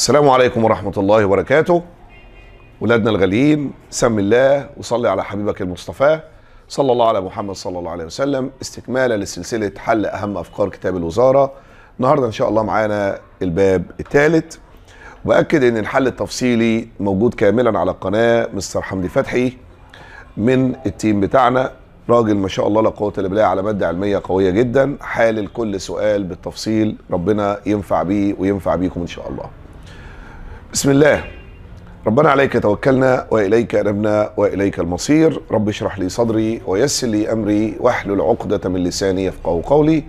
السلام عليكم ورحمة الله وبركاته ولادنا الغاليين سم الله وصلي على حبيبك المصطفى صلى الله على محمد صلى الله عليه وسلم استكمالا لسلسلة حل أهم أفكار كتاب الوزارة النهاردة إن شاء الله معانا الباب الثالث وأكد أن الحل التفصيلي موجود كاملا على القناة مستر حمدي فتحي من التيم بتاعنا راجل ما شاء الله لا قوه الا بالله على ماده علميه قويه جدا حالل كل سؤال بالتفصيل ربنا ينفع بيه وينفع بيكم ان شاء الله بسم الله ربنا عليك توكلنا واليك انبنا واليك المصير رب اشرح لي صدري ويسر لي امري واحلل عقده من لساني يفقهوا قولي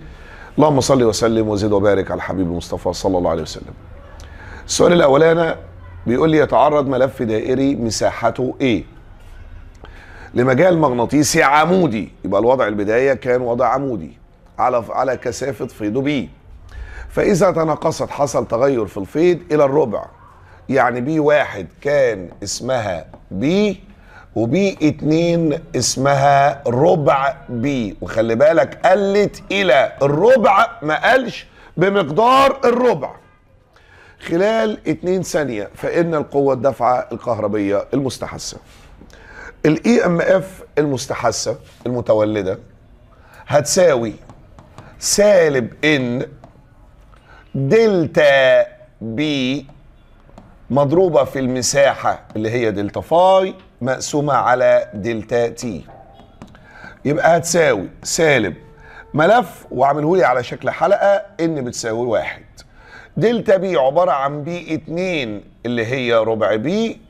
اللهم صل وسلم وزد وبارك على الحبيب المصطفى صلى الله عليه وسلم السؤال الاولاني بيقول لي يتعرض ملف دائري مساحته ايه لمجال مغناطيسي عمودي يبقى الوضع البدايه كان وضع عمودي على على كثافه فيض بي فاذا تناقصت حصل تغير في الفيض الى الربع يعني بي واحد كان اسمها بي وبي اتنين اسمها ربع بي وخلي بالك قلت الى الربع ما قالش بمقدار الربع خلال 2 ثانية فإن القوة الدفعة الكهربية المستحثة الاي ام e اف المستحثة المتولدة هتساوي سالب ان دلتا بي مضروبة في المساحة اللي هي دلتا فاي مقسومة على دلتا تي يبقى هتساوي سالب ملف واعمله لي على شكل حلقة ان بتساوي واحد دلتا بي عبارة عن بي اتنين اللي هي ربع بي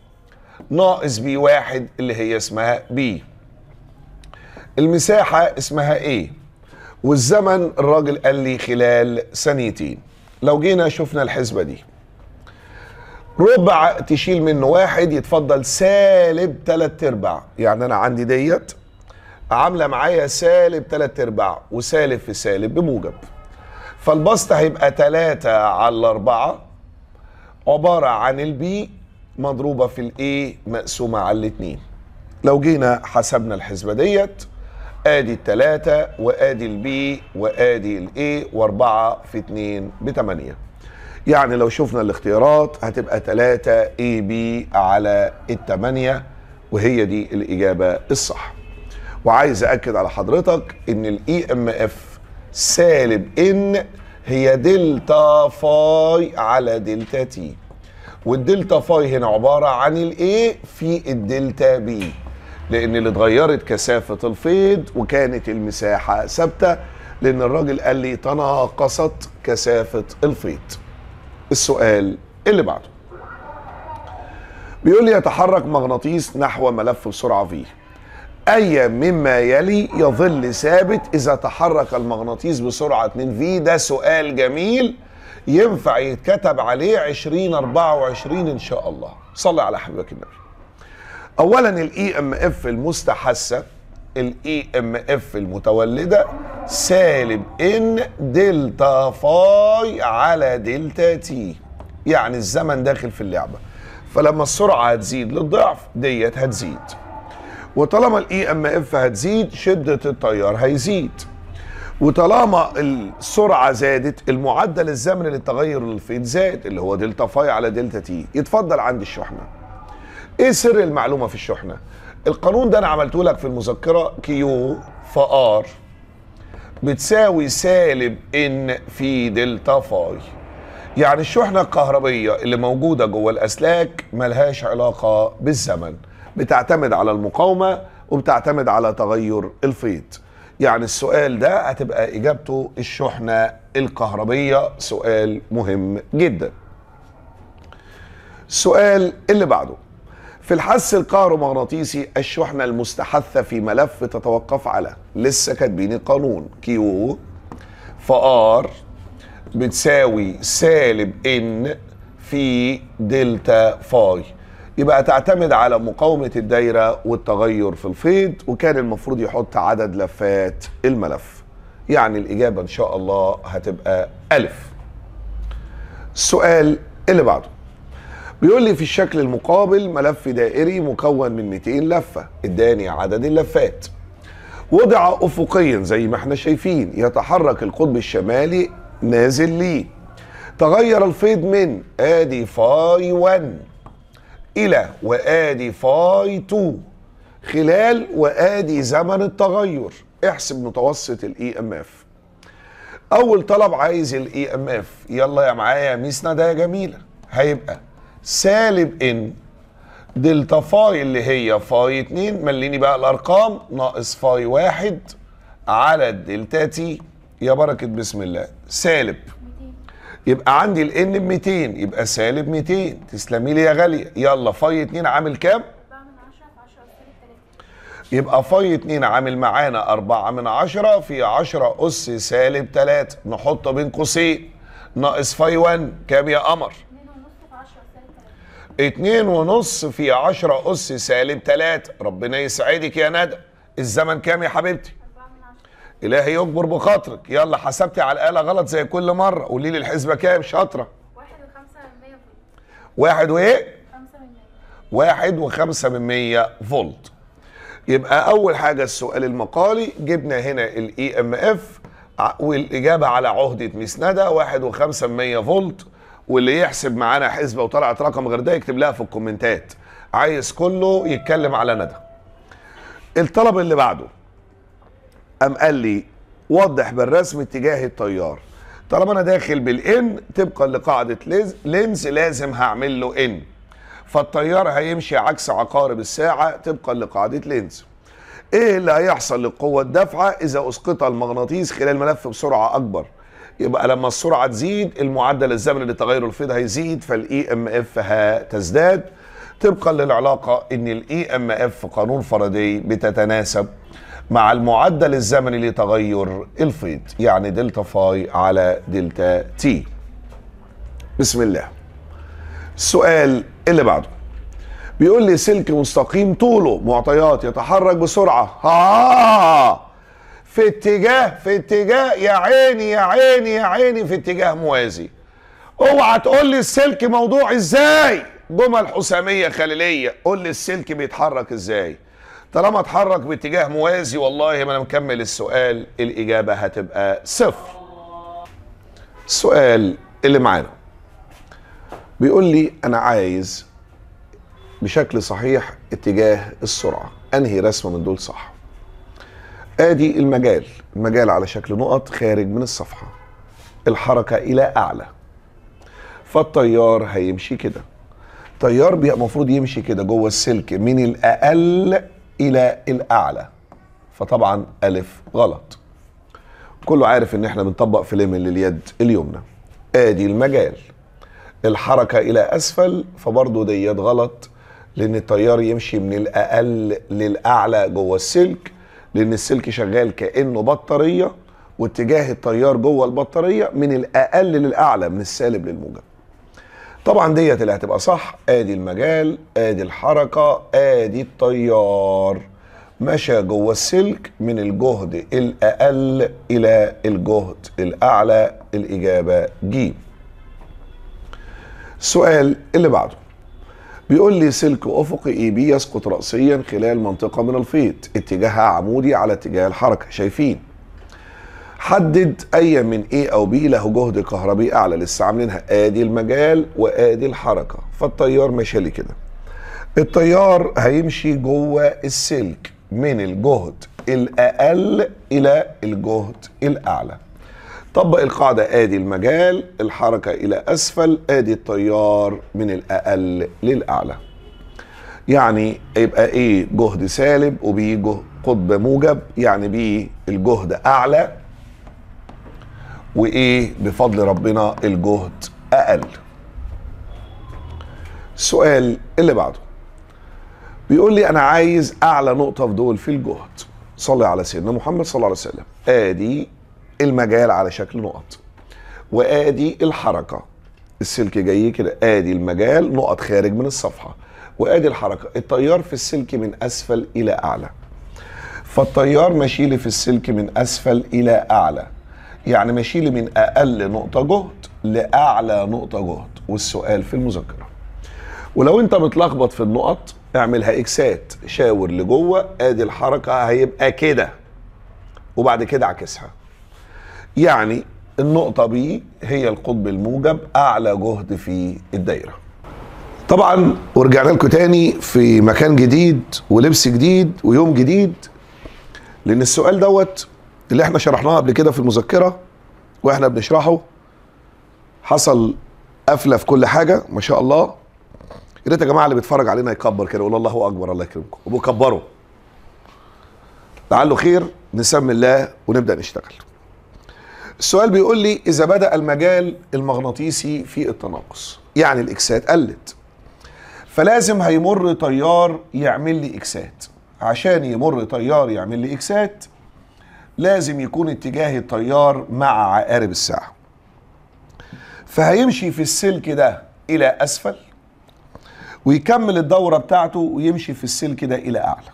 ناقص بي واحد اللي هي اسمها بي المساحة اسمها ايه والزمن الراجل قال لي خلال ثانيتين لو جينا شفنا الحسبة دي ربع تشيل منه واحد يتفضل سالب تلات ارباع يعني انا عندي ديت عامله معايا سالب تلات ارباع وسالب في سالب بموجب فالبسط هيبقى تلاتة على الاربعة عبارة عن البي مضروبة في الايه مقسومة على الاتنين لو جينا حسبنا الحسبة ديت ادي التلاتة وادي البي وادي الايه واربعة في اتنين بتمانية يعني لو شفنا الاختيارات هتبقى 3 اي بي على 8 وهي دي الاجابه الصح وعايز اكد على حضرتك ان الاي ام e اف سالب ان هي دلتا فاي على دلتا تي والدلتا فاي هنا عباره عن الايه في الدلتا بي لان اللي اتغيرت كثافه الفيض وكانت المساحه ثابته لان الراجل قال لي تناقصت كثافه الفيض السؤال اللي بعده بيقول لي يتحرك مغناطيس نحو ملف بسرعة V أي مما يلي يظل ثابت إذا تحرك المغناطيس بسرعة 2 V ده سؤال جميل ينفع يتكتب عليه 20 24 إن شاء الله صلي على حبيبك النبي أولا الإي إم e إف المستحثة الاي ام e اف المتولده سالب ان دلتا فاي على دلتا تي يعني الزمن داخل في اللعبه فلما السرعه هتزيد للضعف ديت هتزيد وطالما الاي ام e اف هتزيد شده التيار هيزيد وطالما السرعه زادت المعدل الزمني للتغير الفيت زاد اللي هو دلتا فاي على دلتا تي يتفضل عند الشحنه ايه سر المعلومه في الشحنه القانون ده انا عملته لك في المذكره كيو فار بتساوي سالب ان في دلتا فاي يعني الشحنه الكهربيه اللي موجوده جوه الاسلاك ملهاش علاقه بالزمن بتعتمد على المقاومه وبتعتمد على تغير الفيض يعني السؤال ده هتبقى اجابته الشحنه الكهربيه سؤال مهم جدا السؤال اللي بعده في الحث الكهرومغناطيسي الشحنة المستحثة في ملف تتوقف على لسه كاتبين القانون كيو فار بتساوي سالب ان في دلتا فاي يبقى تعتمد على مقاومة الدايرة والتغير في الفيض وكان المفروض يحط عدد لفات الملف يعني الإجابة إن شاء الله هتبقى ألف السؤال اللي بعده بيقول لي في الشكل المقابل ملف دائري مكون من 200 لفة اداني عدد اللفات وضع افقيا زي ما احنا شايفين يتحرك القطب الشمالي نازل ليه تغير الفيض من ادي فاي 1 الى وادي فاي 2 خلال وادي زمن التغير احسب متوسط الاي ام e اف اول طلب عايز الاي ام e اف يلا يا معايا ميسنا ده يا جميله هيبقى سالب ان دلتا فاي اللي هي فاي 2 مليني بقى الارقام ناقص فاي 1 على الدلتا تي يا بركه بسم الله سالب يبقى عندي الان ب 200 يبقى سالب 200 تسلمي لي يا غاليه يلا فاي 2 عامل كام؟ 4 يبقى فاي 2 عامل معانا 4 من 10 في 10 اس سالب 3 نحطه بين قوسين ناقص فاي 1 كام يا قمر؟ اتنين ونص في عشرة أس سالب تلاتة ربنا يسعدك يا ندى الزمن كام يا حبيبتي إلهي يكبر بخاطرك يلا حسبتي على الآلة غلط زي كل مرة قولي لي الحسبة كام شاطرة واحد وخمسة من مية فولت واحد وإيه؟ خمسة من مية واحد وخمسة من مية فولت يبقى أول حاجة السؤال المقالي جبنا هنا الإي إم إف والإجابة على عهدة مسندة واحد وخمسة من مية فولت واللي يحسب معانا حسبه وطلعت رقم غير ده يكتب لها في الكومنتات عايز كله يتكلم على ندى الطلب اللي بعده قام قال لي وضح بالرسم اتجاه التيار طالما انا داخل بالان طبقا لقاعده لينز لازم هعمل له ان فالطيار هيمشي عكس عقارب الساعه طبقا لقاعده لينز ايه اللي هيحصل للقوه الدافعه اذا اسقط المغناطيس خلال ملف بسرعه اكبر يبقى لما السرعه تزيد المعدل الزمني لتغير الفيض هيزيد فالاي ام e اف هتزداد طبقا للعلاقه ان الاي ام e اف قانون فاراداي بتتناسب مع المعدل الزمني لتغير الفيض يعني دلتا فاي على دلتا تي بسم الله السؤال اللي بعده بيقول لي سلك مستقيم طوله معطيات يتحرك بسرعه آه في اتجاه في اتجاه يا عيني يا عيني يا عيني في اتجاه موازي اوعى تقول لي السلك موضوع ازاي جمل حساميه خليليه قول لي السلك بيتحرك ازاي طالما اتحرك باتجاه موازي والله ما انا مكمل السؤال الاجابه هتبقى صفر السؤال اللي معانا بيقول لي انا عايز بشكل صحيح اتجاه السرعه انهي رسمه من دول صح ادي المجال المجال على شكل نقط خارج من الصفحه الحركه الى اعلى فالتيار هيمشي كده التيار المفروض يمشي كده جوه السلك من الاقل الى الاعلى فطبعا الف غلط كله عارف ان احنا بنطبق فليم لليد اليمنى ادي المجال الحركه الى اسفل فبرضه ديت غلط لان التيار يمشي من الاقل للاعلى جوه السلك لان السلك شغال كانه بطاريه واتجاه التيار جوه البطاريه من الاقل للاعلى من السالب للموجب طبعا ديت اللي هتبقى صح ادي المجال ادي الحركه ادي التيار مشى جوه السلك من الجهد الاقل الى الجهد الاعلى الاجابه ج السؤال اللي بعده بيقول لي سلك افقي اي بي يسقط راسيا خلال منطقه من الفيض اتجاهها عمودي على اتجاه الحركه شايفين حدد اي من اي او بي له جهد كهربي اعلى لسه عاملينها ادي المجال وادي الحركه فالتيار ماشي لي كده التيار هيمشي جوه السلك من الجهد الاقل الى الجهد الاعلى طبق القاعدة آدي المجال الحركة إلى أسفل آدي التيار من الأقل للأعلى يعني يبقى ايه جهد سالب وبيجه قطب موجب يعني بيه الجهد اعلى وايه بفضل ربنا الجهد اقل السؤال اللي بعده بيقول لي انا عايز اعلى نقطه في دول في الجهد صلي على سيدنا محمد صلى الله عليه وسلم ادي المجال على شكل نقط وادي الحركه السلك جاي كده ادي المجال نقط خارج من الصفحه وادي الحركه التيار في السلك من اسفل الى اعلى فالتيار ماشي لي في السلك من اسفل الى اعلى يعني ماشي لي من اقل نقطه جهد لاعلى نقطه جهد والسؤال في المذكره ولو انت متلخبط في النقط اعملها اكسات شاور لجوه ادي الحركه هيبقى كده وبعد كده عكسها يعني النقطة B هي القطب الموجب أعلى جهد في الدايرة طبعا ورجعنا لكم تاني في مكان جديد ولبس جديد ويوم جديد لأن السؤال دوت اللي احنا شرحناه قبل كده في المذكرة واحنا بنشرحه حصل قفلة في كل حاجة ما شاء الله يا ريت يا جماعة اللي بيتفرج علينا يكبر كده يقول الله أكبر الله يكرمكم وكبروا لعله خير نسمي الله ونبدأ نشتغل السؤال بيقول لي اذا بدا المجال المغناطيسي في التناقص يعني الاكسات قلت فلازم هيمر تيار يعمل لي اكسات عشان يمر تيار يعمل لي اكسات لازم يكون اتجاه التيار مع عقارب الساعه فهيمشي في السلك ده الى اسفل ويكمل الدوره بتاعته ويمشي في السلك ده الى اعلى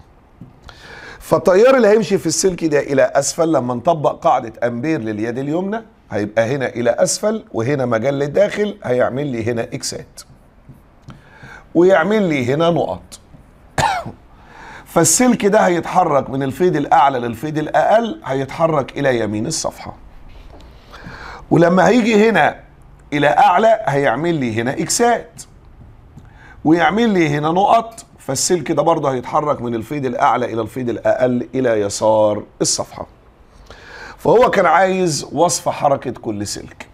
فالتيار اللي هيمشي في السلك ده الى اسفل لما نطبق قاعده امبير لليد اليمنى هيبقى هنا الى اسفل وهنا مجال للداخل هيعمل لي هنا اكسات ويعمل لي هنا نقط فالسلك ده هيتحرك من الفيض الاعلى للفيض الاقل هيتحرك الى يمين الصفحه ولما هيجي هنا الى اعلى هيعمل لي هنا اكسات ويعمل لي هنا نقط فالسلك ده برضه هيتحرك من الفيض الاعلى الى الفيض الاقل الى يسار الصفحه فهو كان عايز وصف حركه كل سلك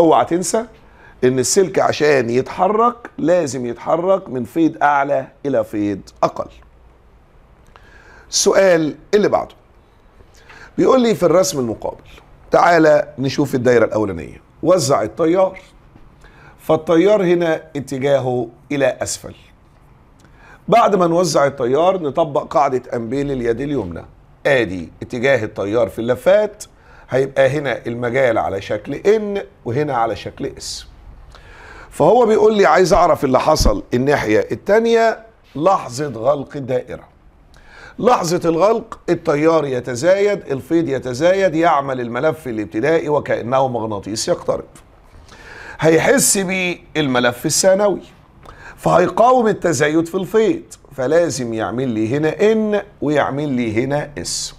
اوعى تنسى ان السلك عشان يتحرك لازم يتحرك من فيض اعلى الى فيض اقل السؤال اللي بعده بيقول لي في الرسم المقابل تعالى نشوف الدايره الاولانيه وزع التيار فالتيار هنا اتجاهه الى اسفل بعد ما نوزع التيار نطبق قاعدة أمبيل اليد اليمنى ادي اتجاه التيار في اللفات هيبقى هنا المجال على شكل ان وهنا على شكل اس فهو بيقول لي عايز اعرف اللي حصل الناحية التانية لحظة غلق الدائرة لحظة الغلق التيار يتزايد الفيض يتزايد يعمل الملف الابتدائي وكأنه مغناطيس يقترب هيحس بيه الملف الثانوي فهيقاوم التزايد في الفيض فلازم يعمل لي هنا ان ويعمل لي هنا اس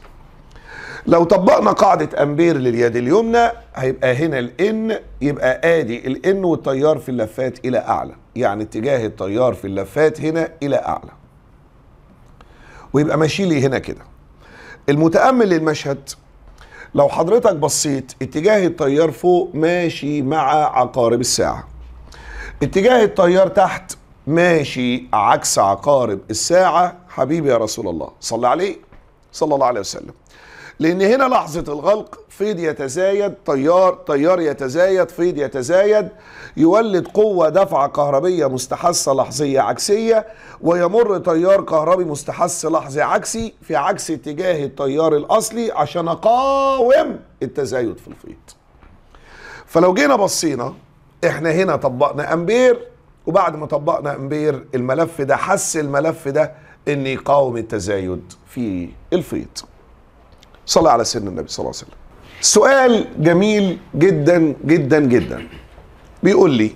لو طبقنا قاعدة امبير لليد اليمنى هيبقى هنا الان يبقى ادي الان والتيار في اللفات الى اعلى يعني اتجاه التيار في اللفات هنا الى اعلى ويبقى ماشي لي هنا كده المتأمل للمشهد لو حضرتك بصيت اتجاه التيار فوق ماشي مع عقارب الساعة اتجاه التيار تحت ماشي عكس عقارب الساعة حبيبي يا رسول الله صلى عليه صلى الله عليه وسلم لأن هنا لحظة الغلق فيض يتزايد تيار تيار يتزايد فيض يتزايد يولد قوة دفعة كهربية مستحثة لحظية عكسية ويمر تيار كهربي مستحث لحظي عكسي في عكس اتجاه التيار الأصلي عشان أقاوم التزايد في الفيض فلو جينا بصينا احنا هنا طبقنا امبير وبعد ما طبقنا امبير الملف ده حس الملف ده ان يقاوم التزايد في الفيض صلى على سيدنا النبي صلى الله عليه وسلم سؤال جميل جدا جدا جدا بيقول لي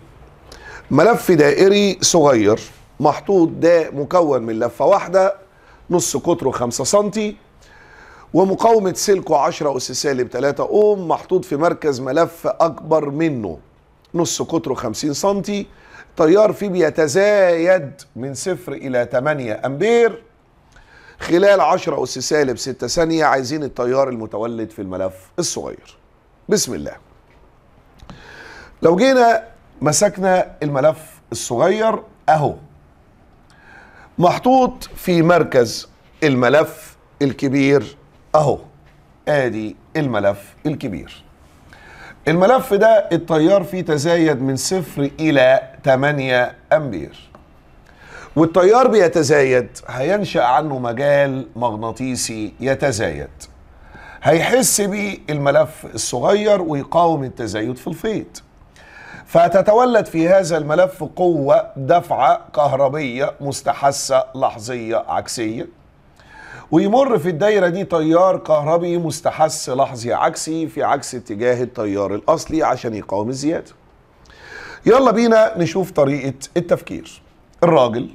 ملف دائري صغير محطوط ده مكون من لفه واحده نص قطره 5 سم ومقاومه سلكه 10 اس سالب 3 اوم محطوط في مركز ملف اكبر منه نص قطره 50 سم التيار فيه بيتزايد من صفر إلى 8 أمبير خلال 10 أس سالب 6 ثانية عايزين التيار المتولد في الملف الصغير بسم الله لو جينا مسكنا الملف الصغير أهو محطوط في مركز الملف الكبير أهو آدي الملف الكبير الملف ده التيار فيه تزايد من صفر إلى 8 أمبير والتيار بيتزايد هينشأ عنه مجال مغناطيسي يتزايد هيحس بيه الملف الصغير ويقاوم التزايد في الفيض فتتولد في هذا الملف قوة دفعة كهربية مستحثة لحظية عكسية ويمر في الدايرة دي تيار كهربي مستحث لحظي عكسي في عكس اتجاه التيار الأصلي عشان يقاوم الزيادة يلا بينا نشوف طريقة التفكير الراجل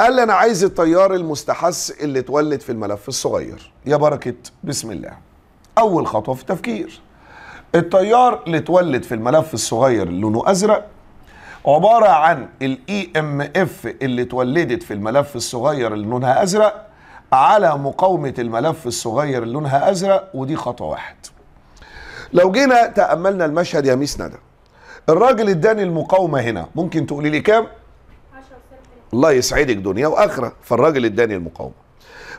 قال أنا عايز التيار المستحث اللي اتولد في الملف الصغير يا بركة بسم الله أول خطوة في التفكير التيار اللي اتولد في الملف الصغير اللي لونه أزرق عبارة عن الاي ام e اف اللي اتولدت في الملف الصغير اللي لونها أزرق على مقاومة الملف الصغير اللي لونها أزرق ودي خطوة واحد لو جينا تأملنا المشهد يا ميس ندى الراجل اداني المقاومة هنا ممكن تقولي لي كام؟ الله يسعدك دنيا وآخرة فالراجل اداني المقاومة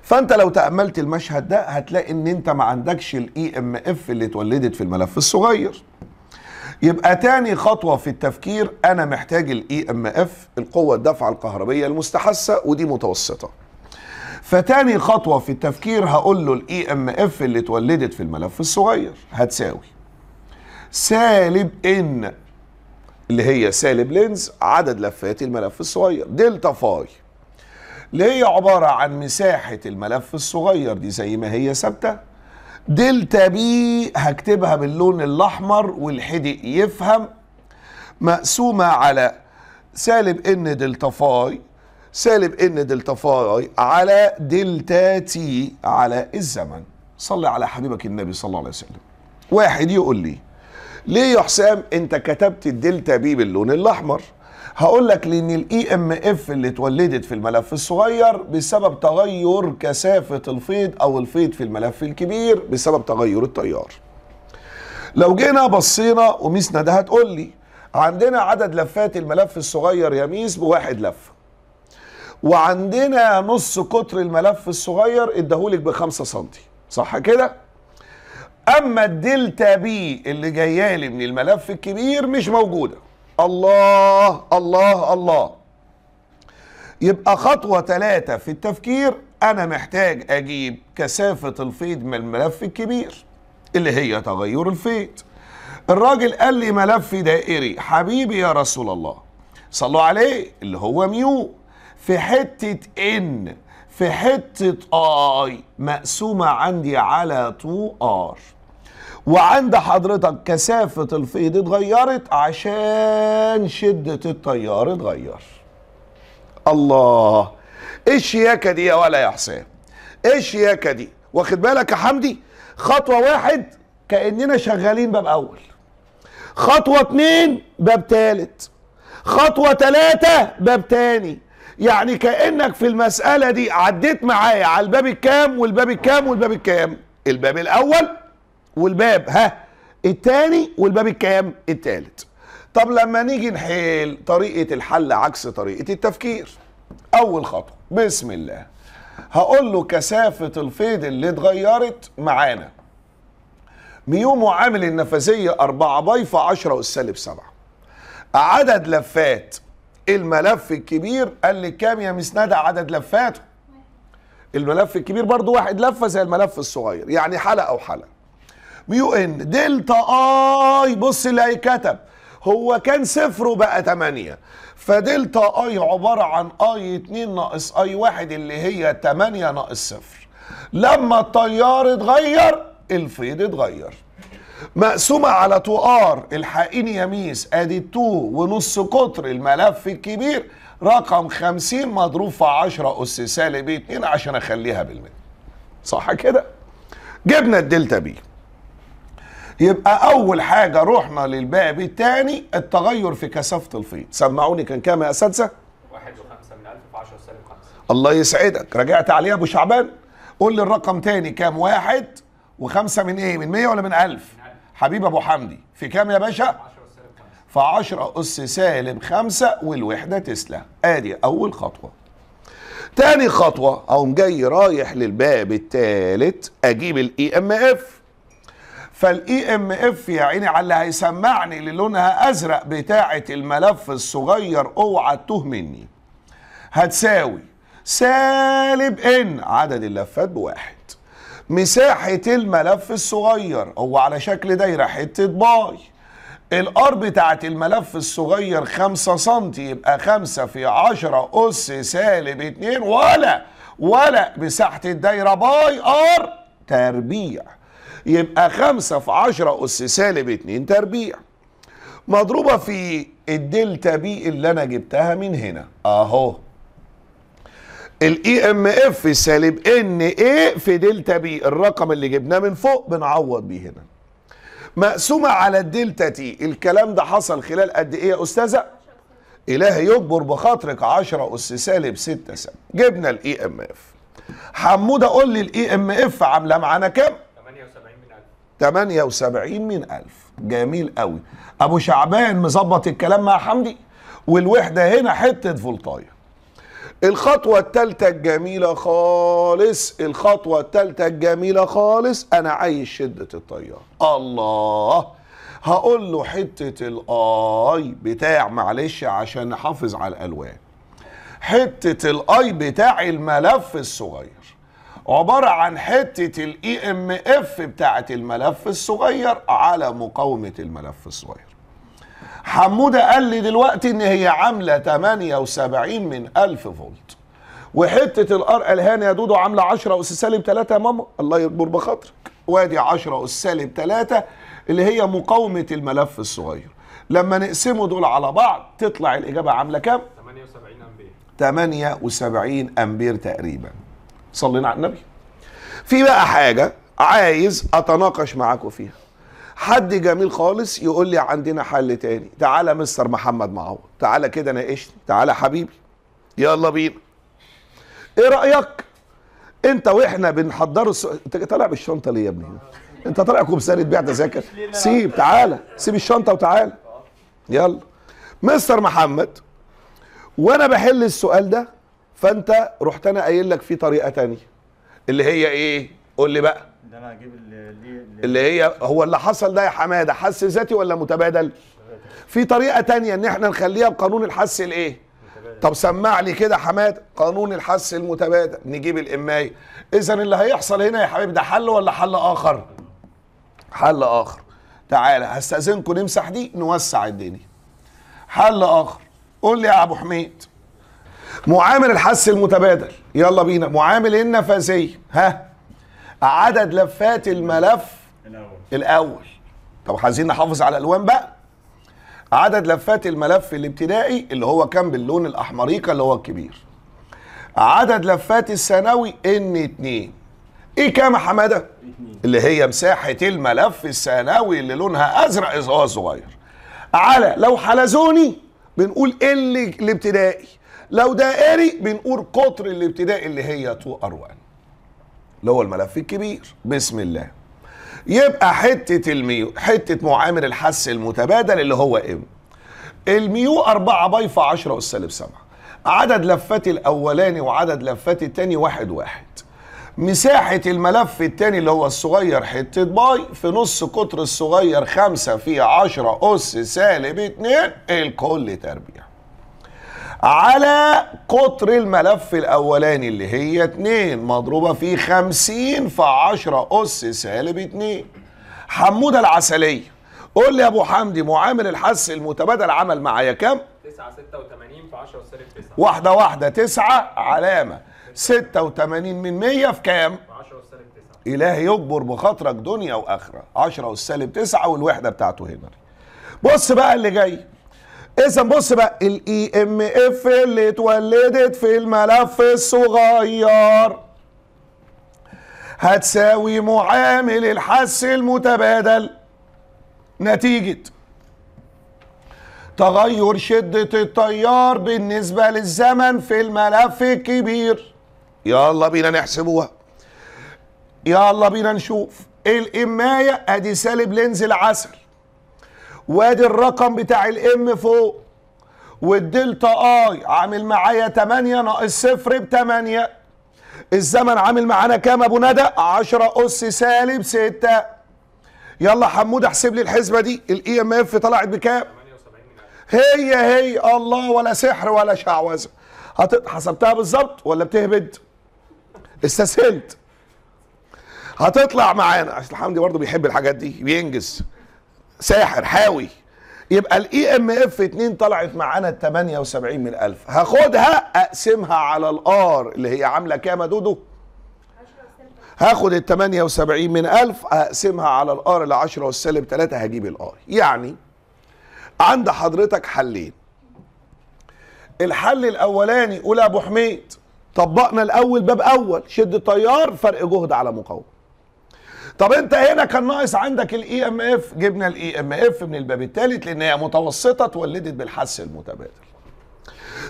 فانت لو تأملت المشهد ده هتلاقي ان انت ما عندكش الاي ام e اف اللي اتولدت في الملف الصغير يبقى تاني خطوة في التفكير أنا محتاج الإي إم e إف القوة الدفع الكهربية المستحثة ودي متوسطة فتاني خطوه في التفكير هقول له الاي ام e اف اللي اتولدت في الملف الصغير هتساوي سالب ان اللي هي سالب لينز عدد لفات الملف الصغير دلتا فاي اللي هي عباره عن مساحه الملف الصغير دي زي ما هي ثابته دلتا بي هكتبها باللون الاحمر والحدق يفهم مقسومه على سالب ان دلتا فاي سالب ان دلتا فاي على دلتا تي على الزمن صلي على حبيبك النبي صلى الله عليه وسلم واحد يقول لي ليه يا حسام انت كتبت الدلتا بي باللون الاحمر هقول لك لان الاي ام e اف اللي اتولدت في الملف الصغير بسبب تغير كثافه الفيض او الفيض في الملف الكبير بسبب تغير التيار لو جينا بصينا وميسنا ده هتقول لي عندنا عدد لفات الملف الصغير يا ميس بواحد لفه وعندنا نص قطر الملف الصغير اداهولك ب 5 سم صح كده اما الدلتا بي اللي جايه لي من الملف الكبير مش موجوده الله الله الله يبقى خطوه ثلاثه في التفكير انا محتاج اجيب كثافه الفيض من الملف الكبير اللي هي تغير الفيض الراجل قال لي ملف دائري حبيبي يا رسول الله صلوا عليه اللي هو ميو في حتة ان في حتة اي مقسومة عندي على 2 ار وعند حضرتك كثافة الفيض اتغيرت عشان شدة التيار اتغير الله ايه الشياكة دي يا ولا يا حسام ايه الشياكة دي واخد بالك يا حمدي خطوة واحد كأننا شغالين باب اول خطوة اتنين باب تالت خطوة تلاتة باب تاني يعني كانك في المساله دي عديت معايا على الباب الكام والباب الكام والباب الكام الباب الاول والباب ها الثاني والباب الكام الثالث طب لما نيجي نحل طريقه الحل عكس طريقه التفكير اول خطوه بسم الله هقول له كثافه الفيض اللي اتغيرت معانا ميوم معامل النفاذيه 4 باي في 10 والسالب 7 عدد لفات الملف الكبير قال لي كام يا مسندة عدد لفاته الملف الكبير برضو واحد لفه زي الملف الصغير يعني حلقه وحلقه ميو ان دلتا اي بص اللي هيكتب هو كان صفر وبقى 8 فدلتا اي عباره عن اي 2 ناقص اي 1 اللي هي 8 ناقص صفر لما التيار اتغير الفيض اتغير مقسومة على طوار الحقيني يميس ادي التو ونص قطر الملف الكبير رقم 50 مضروب في 10 اس سالب 2 عشان اخليها بالمتر صح كده جبنا الدلتا بي يبقى اول حاجه رحنا للباب الثاني التغير في كثافه الفيض سمعوني كان كام يا اساتذه واحد وخمسة من 1000 في 10 سالب خمسة الله يسعدك رجعت عليه ابو شعبان قول لي الرقم تاني كام واحد وخمسة من ايه من 100 ولا من 1000 حبيب ابو حمدي في كام يا باشا في 10 اس سالب 5 والوحده تسلا ادي اول خطوه تاني خطوه اقوم جاي رايح للباب الثالث اجيب الاي ام e اف فالاي ام e اف يا عيني على اللي هيسمعني للونها ازرق بتاعه الملف الصغير اوعى تتوه مني هتساوي سالب ان عدد اللفات بواحد مساحة الملف الصغير هو على شكل دايرة حتة باي الار بتاعة الملف الصغير 5 سم يبقى 5 في 10 أس سالب 2 ولا ولا مساحة الدايرة باي ار تربيع يبقى 5 في 10 أس سالب 2 تربيع مضروبة في الدلتا بي اللي أنا جبتها من هنا أهو الاي ام e اف سالب ان ايه في دلتا بي الرقم اللي جبناه من فوق بنعوض بيه هنا مقسومه على الدلتا تي الكلام ده حصل خلال قد ايه يا استاذه الهي يكبر بخاطرك 10 اس سالب 6 سالب جبنا الاي ام e اف حموده قول لي الاي ام e اف عامله معانا كام 78 من ألف جميل قوي أبو شعبان مظبط الكلام مع حمدي والوحدة هنا حتة فولتايه الخطوة التالتة الجميلة خالص الخطوة التالتة الجميلة خالص أنا عايز شدة التيار الله هقول له حتة الآي بتاع معلش عشان نحافظ على الألوان حتة الآي بتاع الملف الصغير عبارة عن حتة الاي ام e اف بتاعة الملف الصغير على مقاومة الملف الصغير حمودة قال لي دلوقتي ان هي عاملة 78 من 1000 فولت وحتة الارق الهان يا دودو عاملة 10 اس سالب 3 يا ماما الله يكبر بخاطرك وادي 10 اس سالب 3 اللي هي مقاومة الملف الصغير لما نقسمه دول على بعض تطلع الإجابة عاملة كام؟ 78 أمبير 78 أمبير تقريبا صلينا على النبي في بقى حاجة عايز أتناقش معاكم فيها حد جميل خالص يقول لي عندنا حل تاني تعالى مستر محمد معوض تعالى كده ناقشني تعالى حبيبي يلا بينا ايه رايك انت واحنا بنحضر الس... انت طالع بالشنطه ليه يا ابني انت طالع كوبسانه بعد تذاكر سيب تعالى سيب الشنطه وتعالى يلا مستر محمد وانا بحل السؤال ده فانت رحت انا قايل لك في طريقه تانية اللي هي ايه قول لي بقى انا اجيب اللي, اللي هي هو اللي حصل ده يا حماده حس ذاتي ولا متبادل في طريقه تانية ان احنا نخليها بقانون الحس الايه طب سمع لي كده حماد قانون الحس المتبادل نجيب الاماي اذا اللي هيحصل هنا يا حبيبي ده حل ولا حل اخر حل اخر تعالى هستاذنكم نمسح دي نوسع الدنيا حل اخر قول لي يا ابو حميد معامل الحس المتبادل يلا بينا معامل النفاذيه ها عدد لفات الملف الاول الاول طب عايزين نحافظ على الالوان بقى عدد لفات الملف الابتدائي اللي هو كان باللون الاحمريكا اللي هو الكبير عدد لفات الثانوي ان 2 ايه كام يا حماده اللي هي مساحه الملف الثانوي اللي لونها ازرق اذا هو صغير على لو حلزوني بنقول ال الابتدائي لو دائري بنقول قطر الابتدائي اللي هي 2 ار 1 اللي هو الملف الكبير بسم الله يبقى حتة الميو حتة معامل الحس المتبادل اللي هو ام إيه؟ الميو 4 باي في 10 اس سالب 7 عدد لفاتي الاولاني وعدد لفاتي الثاني واحد واحد مساحة الملف الثاني اللي هو الصغير حتة باي في نص قطر الصغير 5 في 10 أس سالب 2 الكل تربيع على قطر الملف الأولاني اللي هي 2 مضروبة في 50 في 10 أس سالب 2 حمودة العسلية قول لي يا أبو حمدي معامل الحس المتبادل عمل معايا كام؟ 9 86 في 10 سالب 9 واحدة واحدة 9 علامة 86 من 100 في كام؟ 10 سالب 9 إلهي يجبر بخاطرك دنيا وآخرة 10 والسالب 9 والوحدة بتاعته هنا بص بقى اللي جاي اذا بص بقى الاي ام e اف اللي اتولدت في الملف الصغير هتساوي معامل الحس المتبادل نتيجه تغير شدة التيار بالنسبة للزمن في الملف الكبير يلا بينا نحسبوها يلا بينا نشوف الإماية ادي سالب لينز العسل وادي الرقم بتاع الام فوق والدلتا اي عامل معايا 8 ناقص صفر ب 8 الزمن عامل معانا كام ابو ندى 10 اس سالب 6 يلا حمود احسب لي الحسبه دي الاي ام e اف طلعت بكام هي هي الله ولا سحر ولا شعوذه حسبتها بالظبط ولا بتهبد استسهلت هتطلع معانا عشان الحمدي برضه بيحب الحاجات دي بينجز ساحر حاوي يبقى الاي ام اف 2 طلعت معانا 78 من 1000 هاخدها اقسمها على الار اللي هي عامله كام يا دودو هاخد ال 78 من 1000 اقسمها على الار اللي 10 والسالب 3 هجيب الار يعني عند حضرتك حلين الحل الاولاني قول يا ابو حميد طبقنا الاول باب اول شد طيار فرق جهد على مقاومه طب انت هنا كان ناقص عندك الاي ام e اف جبنا الاي ام e اف من الباب الثالث لان هي متوسطه اتولدت بالحس المتبادل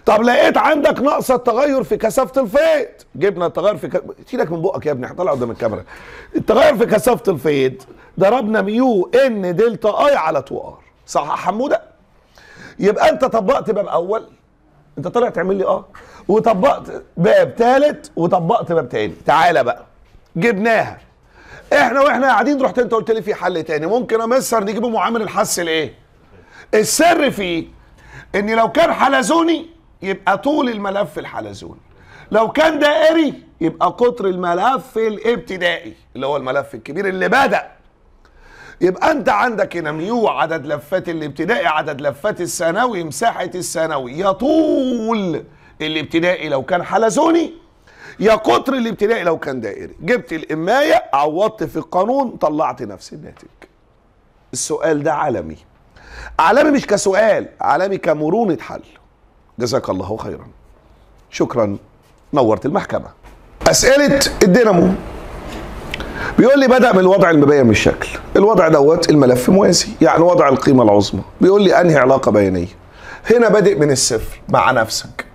طب لقيت عندك ناقصه التغير في كثافه الفيض جبنا التغير في ك... شيلك من بقك يا ابني طلع قدام الكاميرا التغير في كثافه الفيض ضربنا ميو ان دلتا اي على 2 ار صح يا حموده يبقى انت طبقت باب اول انت طلع تعمل لي اه وطبقت باب ثالث وطبقت باب ثاني تعالى بقى جبناها احنا واحنا قاعدين رحت انت قلت لي في حل تاني ممكن امسر نجيبه معامل الحس لايه السر فيه ان لو كان حلزوني يبقى طول الملف الحلزوني لو كان دائري يبقى قطر الملف الابتدائي اللي هو الملف الكبير اللي بدأ يبقى انت عندك هنا ميو عدد لفات الابتدائي عدد لفات الثانوي مساحه الثانوي يا طول الابتدائي لو كان حلزوني يا قطر الابتلاء لو كان دائري جبت الإماية عوضت في القانون طلعت نفس الناتج السؤال ده عالمي عالمي مش كسؤال عالمي كمرونة حل جزاك الله خيرا شكرا نورت المحكمة أسئلة الدينامو بيقول لي بدأ من الوضع المبين الشكل الوضع دوت الملف موازي يعني وضع القيمة العظمى بيقول لي أنهي علاقة بينية هنا بادئ من الصفر مع نفسك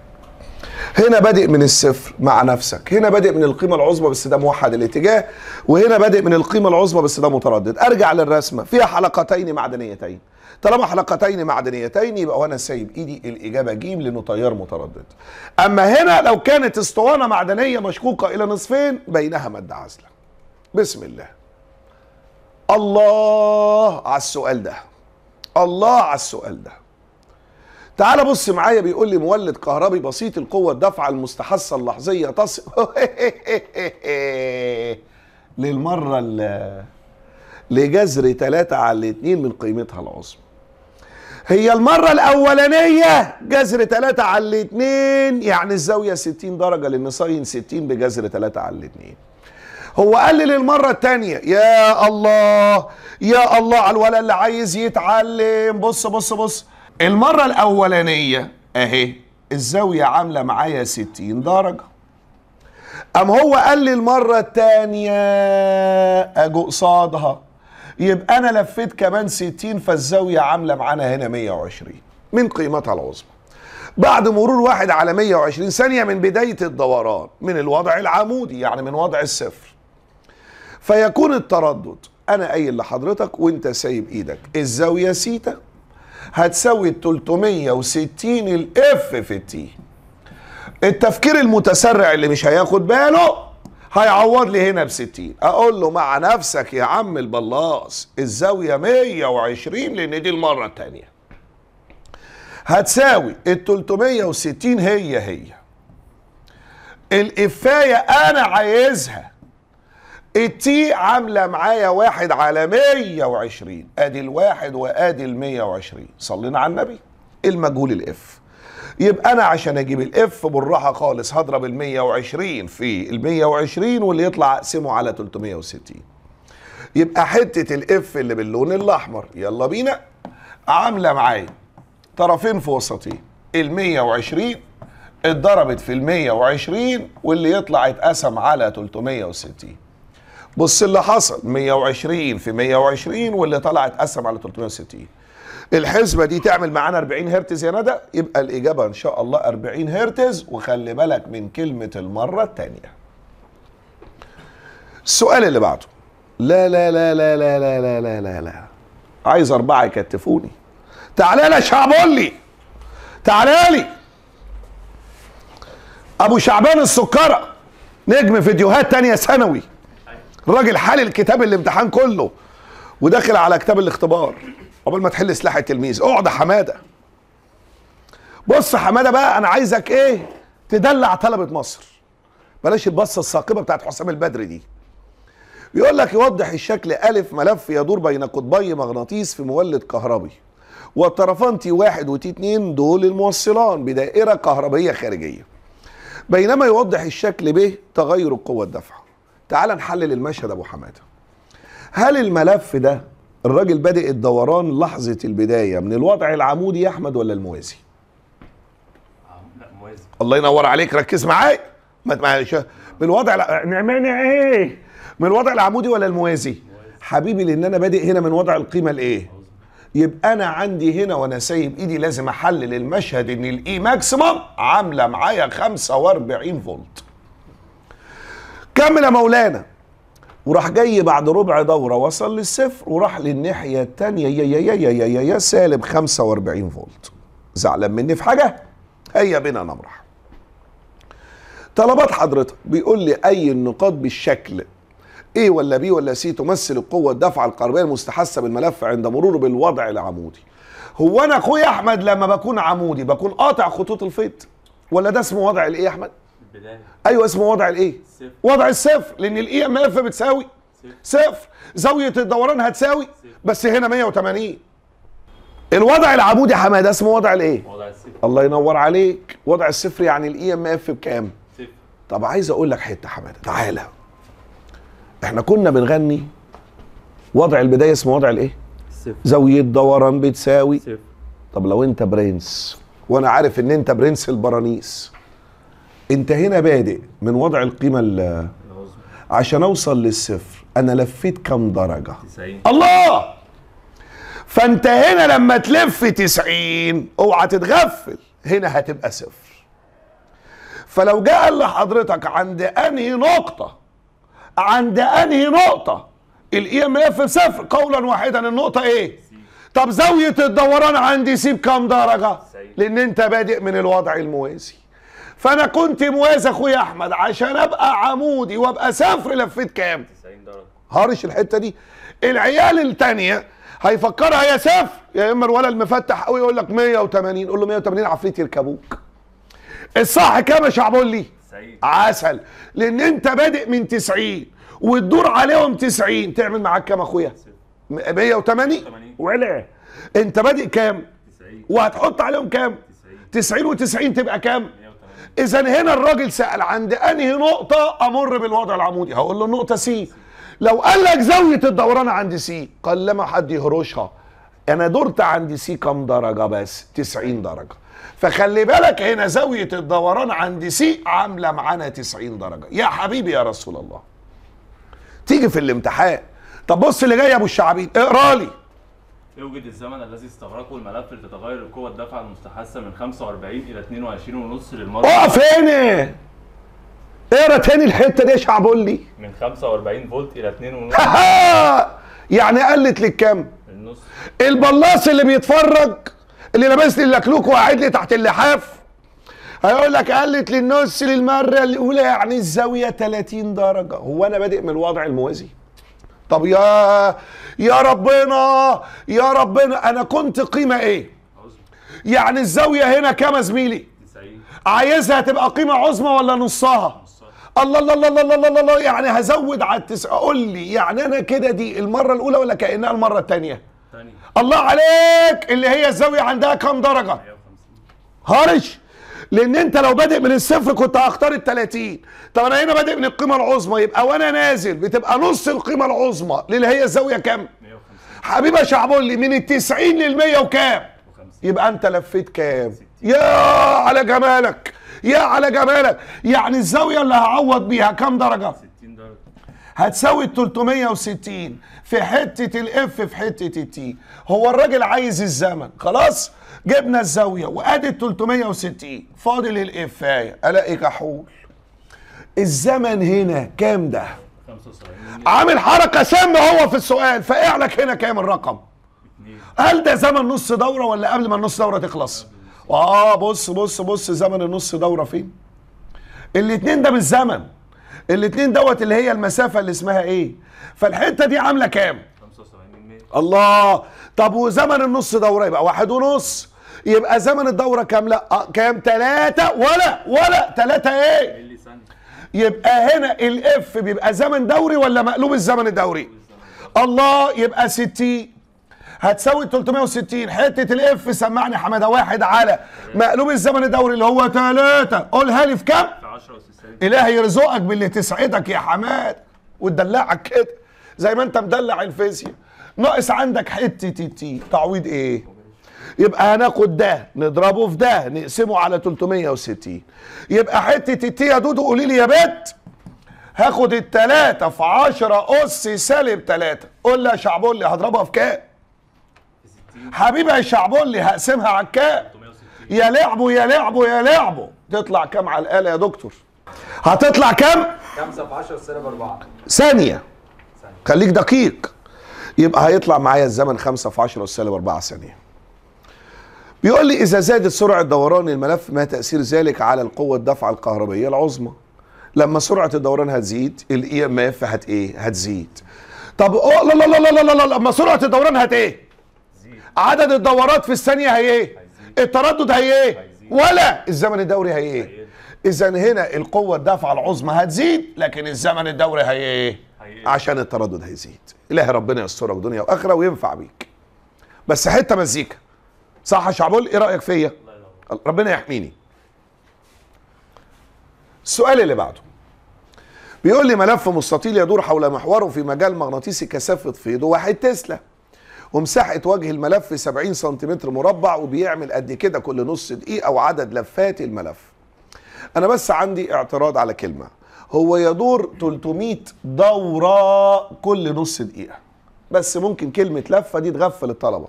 هنا بادئ من الصفر مع نفسك هنا بادئ من القيمه العظمى بس ده موحد الاتجاه وهنا بادئ من القيمه العظمى بس ده متردد ارجع للرسمه فيها حلقتين معدنيتين طالما حلقتين معدنيتين يبقى وانا سايب ايدي الاجابه جيم لانه تيار متردد اما هنا لو كانت اسطوانه معدنيه مشقوقه الى نصفين بينها ماده عازله بسم الله الله على السؤال ده الله على السؤال ده تعال بص معايا بيقول لي مولد كهربي بسيط القوه الدفعه المستحثه اللحظيه تصل للمره لجذر 3 على 2 من قيمتها العظمى هي المرة الأولانية جذر 3 على 2 يعني الزاوية 60 درجة لأن صاين 60 بجذر 3 على 2 هو قال لي للمرة التانية يا الله يا الله على الولد اللي عايز يتعلم بص بص بص المرة الأولانية أهي الزاوية عاملة معايا 60 درجة أم هو قال لي المرة التانية أجو قصادها يبقى أنا لفيت كمان 60 فالزاوية عاملة معانا هنا 120 من قيمتها العظمى بعد مرور واحد على 120 ثانية من بداية الدوران من الوضع العمودي يعني من وضع الصفر فيكون التردد أنا قايل لحضرتك وأنت سايب إيدك الزاوية سيتا هتساوي 360 الاف في تي التفكير المتسرع اللي مش هياخد باله هيعوض لي هنا ب 60 اقول له مع نفسك يا عم البلاص الزاويه 120 لان دي المره الثانيه هتساوي ال 360 هي هي الافايه انا عايزها التي عامله معايا واحد على 120 ادي الواحد وادي ال 120 صلينا على النبي إيه المجهول الاف يبقى انا عشان اجيب الاف بالراحه خالص هضرب ال 120 في ال 120 واللي يطلع اقسمه على 360 يبقى حته الاف اللي باللون الاحمر يلا بينا عامله معايا طرفين في وسطين ال 120 اتضربت في ال 120 واللي يطلع اتقسم على 360 بص اللي حصل 120 في 120 واللي طلعت قسم على 360 الحسبه دي تعمل معانا 40 هرتز يا ندى يبقى الاجابه ان شاء الله 40 هرتز وخلي بالك من كلمه المره الثانيه السؤال اللي بعده لا لا لا لا لا لا لا لا لا, لا. عايز اربعه يكتفوني تعالى لي شعبولي تعالى لي ابو شعبان السكره نجم فيديوهات تانية ثانوي الراجل حال كتاب الامتحان كله وداخل على كتاب الاختبار قبل ما تحل سلاح التلميذ اقعد حماده بص حماده بقى انا عايزك ايه تدلع طلبه مصر بلاش البصه الثاقبه بتاعت حسام البدري دي بيقول لك يوضح الشكل ألف ملف يدور بين قطبي مغناطيس في مولد كهربي والطرفان تي واحد وتي اتنين دول الموصلان بدائرة كهربية خارجية بينما يوضح الشكل ب تغير القوة الدافعة تعال نحلل المشهد ابو حماده هل الملف ده الراجل بادئ الدوران لحظه البدايه من الوضع العمودي يا احمد ولا الموازي لا موازي الله ينور عليك ركز معايا ما معلش من الوضع نعمنا ايه من الوضع العمودي ولا الموازي حبيبي لان انا بادئ هنا من وضع القيمه الايه يبقى انا عندي هنا وانا سايب ايدي لازم احلل المشهد ان الاي ماكسيمم عامله معايا 45 فولت كمل يا مولانا وراح جاي بعد ربع دوره وصل للصفر وراح للناحيه الثانيه يا يا يا يا يا يا سالب 45 فولت زعلان مني في حاجه هيا بنا نمرح طلبات حضرتك بيقول لي اي النقاط بالشكل ايه ولا بي ولا سي تمثل القوه الدفعة القربيه المستحسه بالملف عند مروره بالوضع العمودي هو انا اخويا احمد لما بكون عمودي بكون قاطع خطوط الفيض ولا ده اسمه وضع الايه يا احمد البدايه ايوه اسمه وضع الايه وضع الصفر لان الاي ام اف بتساوي صفر زاويه الدوران هتساوي صفر. بس هنا 180 الوضع العمودي يا حماده اسمه وضع الايه وضع الصفر الله ينور عليك وضع الصفر يعني الاي ام اف بكام صفر طب عايز اقول لك حته حماده تعالى احنا كنا بنغني وضع البدايه اسمه وضع الايه صفر زاويه دوران بتساوي صفر طب لو انت برنس وانا عارف ان انت برنس البرانيس انت هنا بادئ من وضع القيمه اللي عشان اوصل للصفر انا لفيت كام درجه 90 الله فانت هنا لما تلف 90 اوعى تتغفل هنا هتبقى صفر فلو جاء لحضرتك عند انهي نقطه عند انهي نقطه الاي ام e اف صفر قولا واحدا النقطه ايه طب زاويه الدوران عندي سيب كام درجه لان انت بادئ من الوضع الموازي فانا كنت موازي اخويا احمد عشان ابقى عمودي وابقى سافر لفيت كام 90 درجه هارش الحته دي العيال التانيه هيفكرها يا سافر يا اما الولد المفتح قوي يقول لك 180 قول له 180 عفريت يركبوك الصح كام يا شعبولي لي عسل لان انت بادئ من 90 وتدور عليهم 90 تعمل معاك كام اخويا 180 ولا انت بادئ كام 90 وهتحط عليهم كام 90 و90 تبقى كام اذا هنا الراجل سال عند انهي نقطه امر بالوضع العمودي هقول له النقطه سي لو قال لك زاويه الدوران عند سي قال لما حد يهرشها انا درت عند سي كام درجه بس 90 درجه فخلي بالك هنا زاويه الدوران عند سي عامله معانا 90 درجه يا حبيبي يا رسول الله تيجي في الامتحان طب بص اللي جاي يا ابو الشعبين اقرا لي يوجد الزمن الذي استغرقه الملف لتتغير قوة الدفع المستحثة من 45 إلى 22 ونص للمرة اقف هنا اقرا تاني الحتة دي يا قول لي من 45 فولت إلى 2 ونص يعني قلت للكام؟ النص البلاص اللي بيتفرج اللي لابس لي اللكلوك وقاعد لي تحت اللحاف هيقول لك قلت للنص للمرة الأولى يعني الزاوية 30 درجة هو أنا بادئ من الوضع الموازي طب يا يا ربنا يا ربنا انا كنت قيمه ايه يعني الزاويه هنا يا زميلي عايزها تبقى قيمه عظمى ولا نصها الله الله الله الله الله الله يعني هزود على التسعة قول لي يعني انا كده دي المره الاولى ولا كانها المره الثانيه الله عليك اللي هي الزاويه عندها كام درجه هرش لان انت لو بادئ من الصفر كنت هختار ال 30 طب انا هنا بادئ من القيمه العظمى يبقى وانا نازل بتبقى نص القيمه العظمى اللي هي الزاويه كام؟ 150 حبيبه شعبولي من ال 90 لل 100 وكام؟ يبقى انت لفيت كام؟ يا على جمالك يا على جمالك يعني الزاويه اللي هعوض بيها كام درجه؟ 60 درجه هتساوي ال 360 في حته الاف في حته التي هو الراجل عايز الزمن خلاص؟ جبنا الزاويه وادي 360 فاضل الإفاية الاقي كحول الزمن هنا كام ده عامل حركه سامه هو في السؤال فقع لك هنا كام الرقم هل ده زمن نص دوره ولا قبل ما النص دوره تخلص اه بص بص بص زمن النص دوره فين الاتنين ده مش زمن الاتنين دوت اللي هي المسافه اللي اسمها ايه فالحته دي عامله كام الله طب وزمن النص دوره يبقى واحد ونص يبقى زمن الدوره كام لا آه كام ثلاثة ولا ولا ثلاثة ايه يبقى هنا الاف بيبقى زمن دوري ولا مقلوب الزمن الدوري الله يبقى 60 هتساوي 360 حته الاف سمعني حماده واحد على مقلوب الزمن الدوري اللي هو ثلاثة قولها لي في كام؟ في 10 الهي يرزقك باللي تسعدك يا حماد وتدلعك كده زي ما انت مدلع الفيزياء ناقص عندك حته تي تعويض ايه؟ يبقى هناخد ده نضربه في ده نقسمه على 360 يبقى حته التي يا دودو قولي لي يا بت هاخد التلاتة في 10 اس سالب 3 قول لي يا شعبولي هضربها في كام حبيبي يا شعبولي هقسمها على كام يا لعبه يا لعبه يا لعبه تطلع كام على الاله يا دكتور هتطلع كام 5 في 10 سالب 4 ثانيه خليك دقيق يبقى هيطلع معايا الزمن 5 في 10 سالب 4 ثانيه بيقول لي إذا زادت سرعة دوران الملف ما تأثير ذلك على القوة الدفعة الكهربية العظمى لما سرعة الدوران هتزيد الاي ام e اف هت ايه هتزيد طب لا لا لا لا لا لا لما سرعة الدوران هت ايه عدد الدورات في الثانية هي ايه التردد هي ايه ولا الزمن الدوري هي ايه اذا هنا القوة الدفع العظمى هتزيد لكن الزمن الدوري هي ايه عشان التردد هيزيد الهي ربنا يسترك دنيا واخره وينفع بيك بس حته مزيكا صح يا شعبول ايه رايك فيا ربنا يحميني السؤال اللي بعده بيقول لي ملف مستطيل يدور حول محوره في مجال مغناطيسي كثافه فيض واحد تسلا ومساحه وجه الملف 70 سم مربع وبيعمل قد كده كل نص دقيقه وعدد لفات الملف انا بس عندي اعتراض على كلمه هو يدور 300 دوره كل نص دقيقه بس ممكن كلمه لفه دي تغفل الطلبه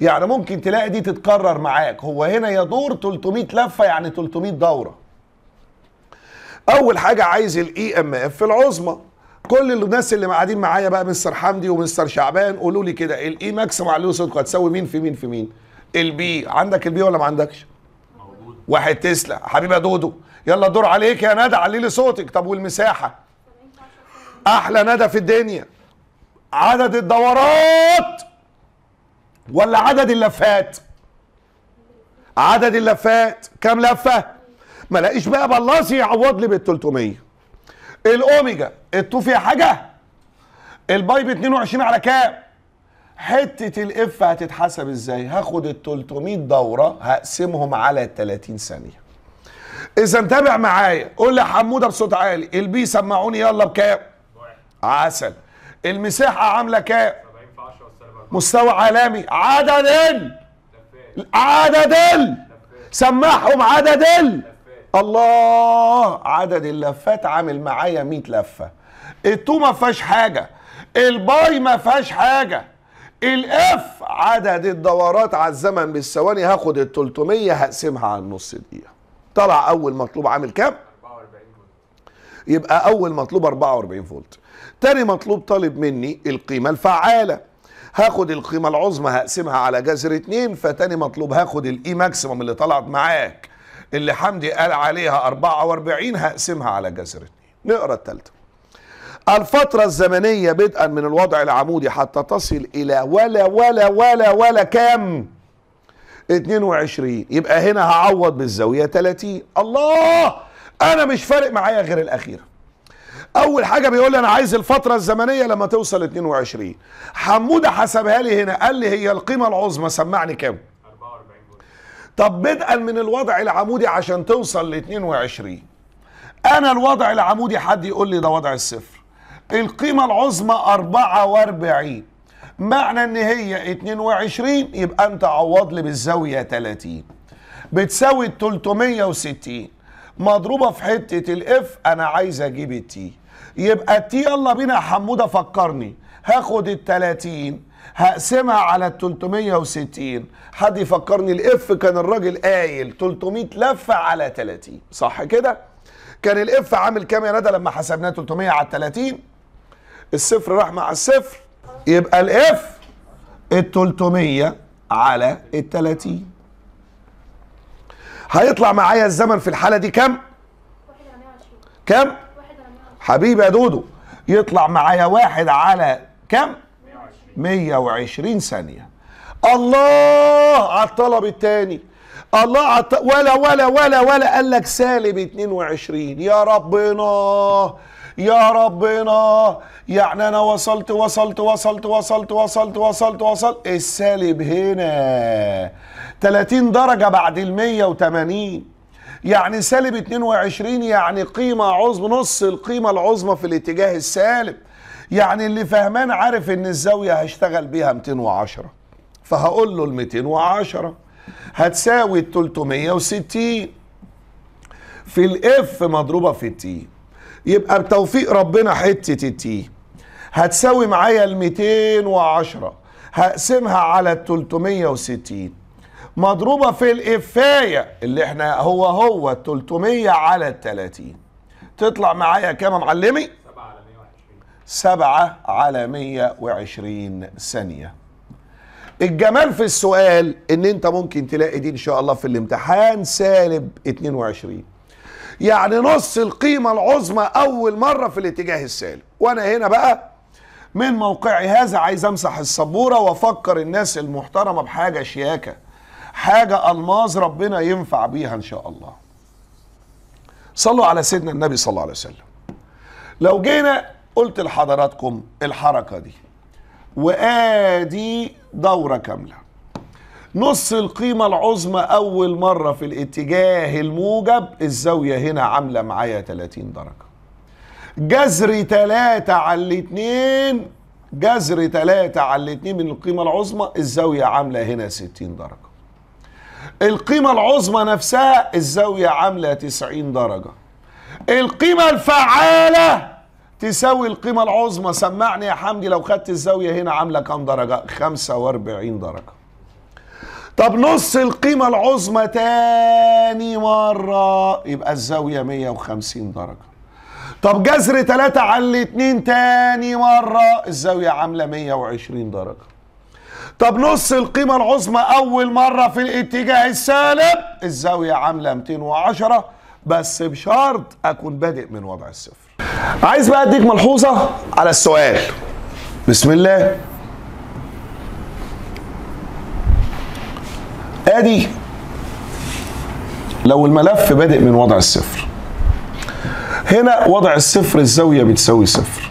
يعني ممكن تلاقي دي تتكرر معاك هو هنا يدور 300 لفه يعني 300 دوره اول حاجه عايز الاي ام e اف في العظمى كل الناس اللي قاعدين معايا بقى مستر حمدي ومستر شعبان قولوا لي كده الاي ماكس e مع اللي e صدق هتساوي مين في مين في مين البي عندك البي ولا ما عندكش موجود واحد تسلا حبيبي دودو يلا دور عليك يا ندى علي لي صوتك طب والمساحه احلى ندى في الدنيا عدد الدورات ولا عدد اللفات عدد اللفات كام لفه ما لقيش بقى بلاصي يعوض لي بال 300 الاوميجا التو فيها حاجه الباي ب 22 على كام حته الاف هتتحسب ازاي هاخد ال 300 دوره هقسمهم على 30 ثانيه اذا تابع معايا قول لي حموده بصوت عالي البي سمعوني يلا بكام عسل المساحه عامله كام مستوى عالمي عدد ال عدد ال سمعهم عدد ال الله عدد اللفات عامل معايا 100 لفه التو ما فيهاش حاجه الباي ما فيهاش حاجه الاف عدد الدورات على الزمن بالثواني هاخد ال 300 هقسمها على النص دقيقه طلع اول مطلوب عامل كام 44 فولت يبقى اول مطلوب 44 فولت تاني مطلوب طالب مني القيمه الفعاله هاخد القيمه العظمى هقسمها على جذر 2 فتاني مطلوب هاخد الاي ماكسيموم اللي طلعت معاك اللي حمدي قال عليها 44 هقسمها على جذر 2 نقرا التالتة الفترة الزمنية بدءا من الوضع العمودي حتى تصل إلى ولا ولا ولا ولا كام 22 يبقى هنا هعوض بالزاوية 30 الله أنا مش فارق معايا غير الأخيرة اول حاجه بيقول لي انا عايز الفتره الزمنيه لما توصل 22 حموده حسبها لي هنا قال لي هي القيمه العظمى سمعني كام 44 طب بدءا من الوضع العمودي عشان توصل ل 22 انا الوضع العمودي حد يقول لي ده وضع الصفر القيمه العظمى 44 معنى ان هي 22 يبقى انت عوض لي بالزاويه 30 بتساوي 360 مضروبه في حته الاف انا عايز اجيب التي يبقى تي يلا بينا يا حموده فكرني هاخد ال 30 هقسمها على ال 360 حد يفكرني الاف كان الراجل قايل 300 لفه على 30 صح كده؟ كان الاف عامل كام يا ندى لما حسبناه 300 على 30 الصفر راح مع الصفر يبقى الاف ال 300 على ال 30 هيطلع معايا الزمن في الحاله دي كام؟ كام؟ حبيبي يا دودو يطلع معايا واحد على كم 120 ثانيه الله على الطلب الثاني الله عط... ولا ولا ولا ولا قال لك سالب 22 يا ربنا يا ربنا يعني انا وصلت وصلت وصلت وصلت وصلت وصلت وصلت السالب هنا 30 درجة بعد ال 180 يعني سالب 22 يعني قيمة عظمى نص القيمة العظمى في الاتجاه السالب يعني اللي فهمان عارف ان الزاوية هشتغل بيها 210 فهقول له ال 210 هتساوي ال 360 في الاف مضروبة في التي يبقى بتوفيق ربنا حتة التي هتساوي معايا ال 210 هقسمها على ال 360 مضروبة في الإفاية اللي احنا هو هو 300 على 30 تطلع معايا كام يا معلمي؟ 7 على 120 ثانية الجمال في السؤال ان انت ممكن تلاقي دي ان شاء الله في الامتحان سالب 22 يعني نص القيمة العظمى اول مرة في الاتجاه السالب وانا هنا بقى من موقعي هذا عايز امسح السبورة وافكر الناس المحترمة بحاجة شياكة حاجة ألماظ ربنا ينفع بيها إن شاء الله صلوا على سيدنا النبي صلى الله عليه وسلم لو جينا قلت لحضراتكم الحركة دي وآدي دورة كاملة نص القيمة العظمى أول مرة في الاتجاه الموجب الزاوية هنا عاملة معايا 30 درجة جذر 3 على الاتنين جذر 3 على الاتنين من القيمة العظمى الزاوية عاملة هنا 60 درجة القيمة العظمى نفسها الزاوية عاملة 90 درجة القيمة الفعالة تساوي القيمة العظمى سمعني يا حمدي لو خدت الزاوية هنا عاملة كام درجة 45 درجة طب نص القيمة العظمى تاني مرة يبقى الزاوية 150 درجة طب جذر 3 على 2 تاني مرة الزاوية عاملة 120 درجة طب نص القيمة العظمى أول مرة في الاتجاه السالب الزاوية عاملة 210 بس بشرط أكون بادئ من وضع الصفر عايز بقى أديك ملحوظة على السؤال بسم الله ادي لو الملف بادئ من وضع الصفر هنا وضع الصفر الزاويه بتساوي صفر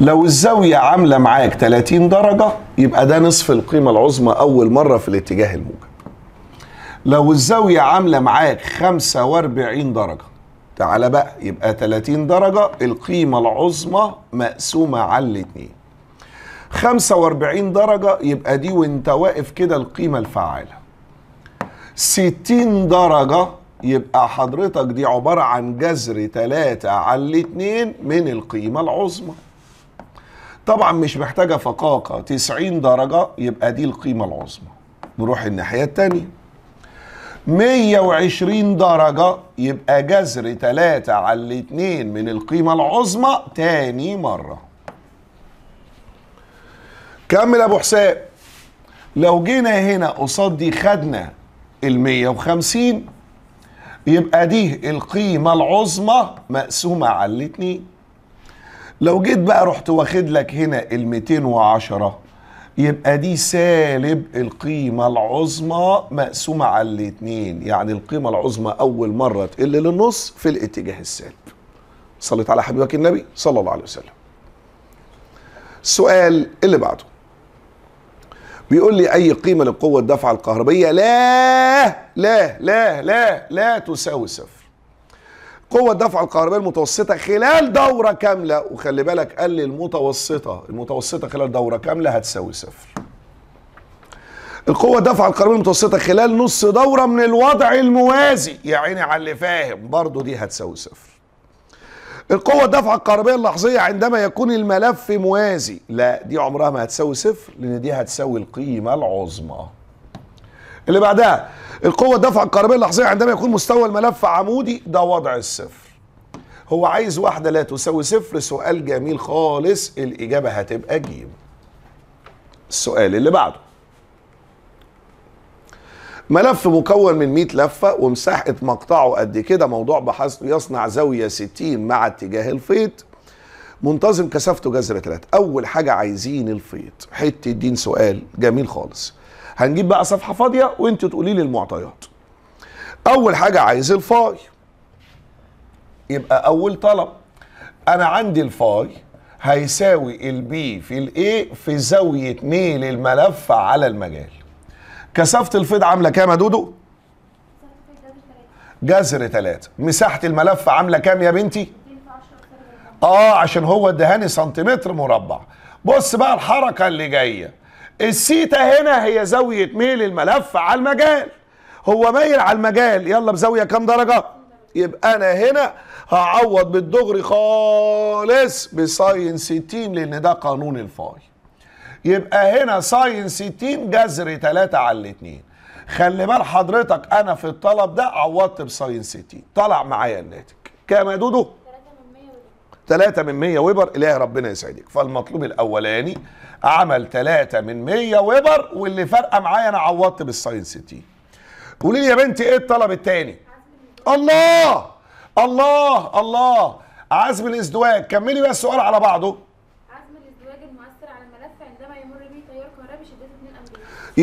لو الزاويه عامله معاك 30 درجه يبقى ده نصف القيمة العظمى أول مرة في الاتجاه الموجب لو الزاوية عاملة معاك 45 درجة تعالى بقى يبقى 30 درجة القيمة العظمى مقسومة على الاتنين 45 درجة يبقى دي وانت واقف كده القيمة الفعالة 60 درجة يبقى حضرتك دي عبارة عن جذر 3 على الاتنين من القيمة العظمى طبعا مش محتاجة فقاقة 90 درجة يبقى دي القيمة العظمى نروح الناحية التانية 120 درجة يبقى جذر 3 على 2 من القيمة العظمى تاني مرة كمل ابو حسام لو جينا هنا قصاد دي خدنا ال 150 يبقى دي القيمة العظمى مقسومة على الاتنين لو جيت بقى رحت واخد لك هنا ال 210 يبقى دي سالب القيمة العظمى مقسومة على الاتنين يعني القيمة العظمى أول مرة تقل للنص في الاتجاه السالب صليت على حبيبك النبي صلى الله عليه وسلم السؤال اللي بعده بيقول لي أي قيمة لقوة الدفعة الكهربية لا لا لا لا لا تساوي صفر قوة الدفع الكهربائية المتوسطة خلال دورة كاملة وخلي بالك قال لي المتوسطة المتوسطة خلال دورة كاملة هتساوي صفر القوة الدفع الكهربائية المتوسطة خلال نص دورة من الوضع الموازي يا عيني على اللي فاهم برضه دي هتساوي صفر القوة الدفع الكهربائية اللحظية عندما يكون الملف موازي لا دي عمرها ما هتساوي صفر لأن دي هتساوي القيمة العظمى اللي بعدها القوة الدفع الكهربية اللحظية عندما يكون مستوى الملف عمودي ده وضع الصفر هو عايز واحدة لا تساوي صفر سؤال جميل خالص الإجابة هتبقى جيم السؤال اللي بعده ملف مكون من 100 لفة ومساحة مقطعه قد كده موضوع بحث يصنع زاوية 60 مع اتجاه الفيض منتظم كثافته جذر 3 أول حاجة عايزين الفيض حتة الدين سؤال جميل خالص هنجيب بقى صفحه فاضيه وانت تقولي لي المعطيات اول حاجه عايز الفاي يبقى اول طلب انا عندي الفاي هيساوي البي في الاي في زاويه ميل الملف على المجال كثافه الفيض عامله كام يا دودو جذر 3 مساحه الملف عامله كام يا بنتي اه عشان هو الدهاني سنتيمتر مربع بص بقى الحركه اللي جايه السيتا هنا هي زاوية ميل الملف على المجال هو مايل على المجال يلا بزاوية كام درجة يبقى انا هنا هعوض بالدغري خالص بساين 60 لان ده قانون الفاي يبقى هنا ساين 60 جذر 3 على 2 خلي بال حضرتك انا في الطلب ده عوضت بساين 60 طلع معايا الناتج كام يا دودو 3 من 100 ويبر اله ربنا يسعدك فالمطلوب الاولاني عمل 3 من 100 ويبر واللي فارقه معايا انا عوضت بالساين 60 قولي لي يا بنتي ايه الطلب الثاني الله الله الله عزم الازدواج كملي بقى السؤال على بعضه عزم الازدواج المؤثر على الملف عندما يمر به تيار كهربي شدته 2 امبير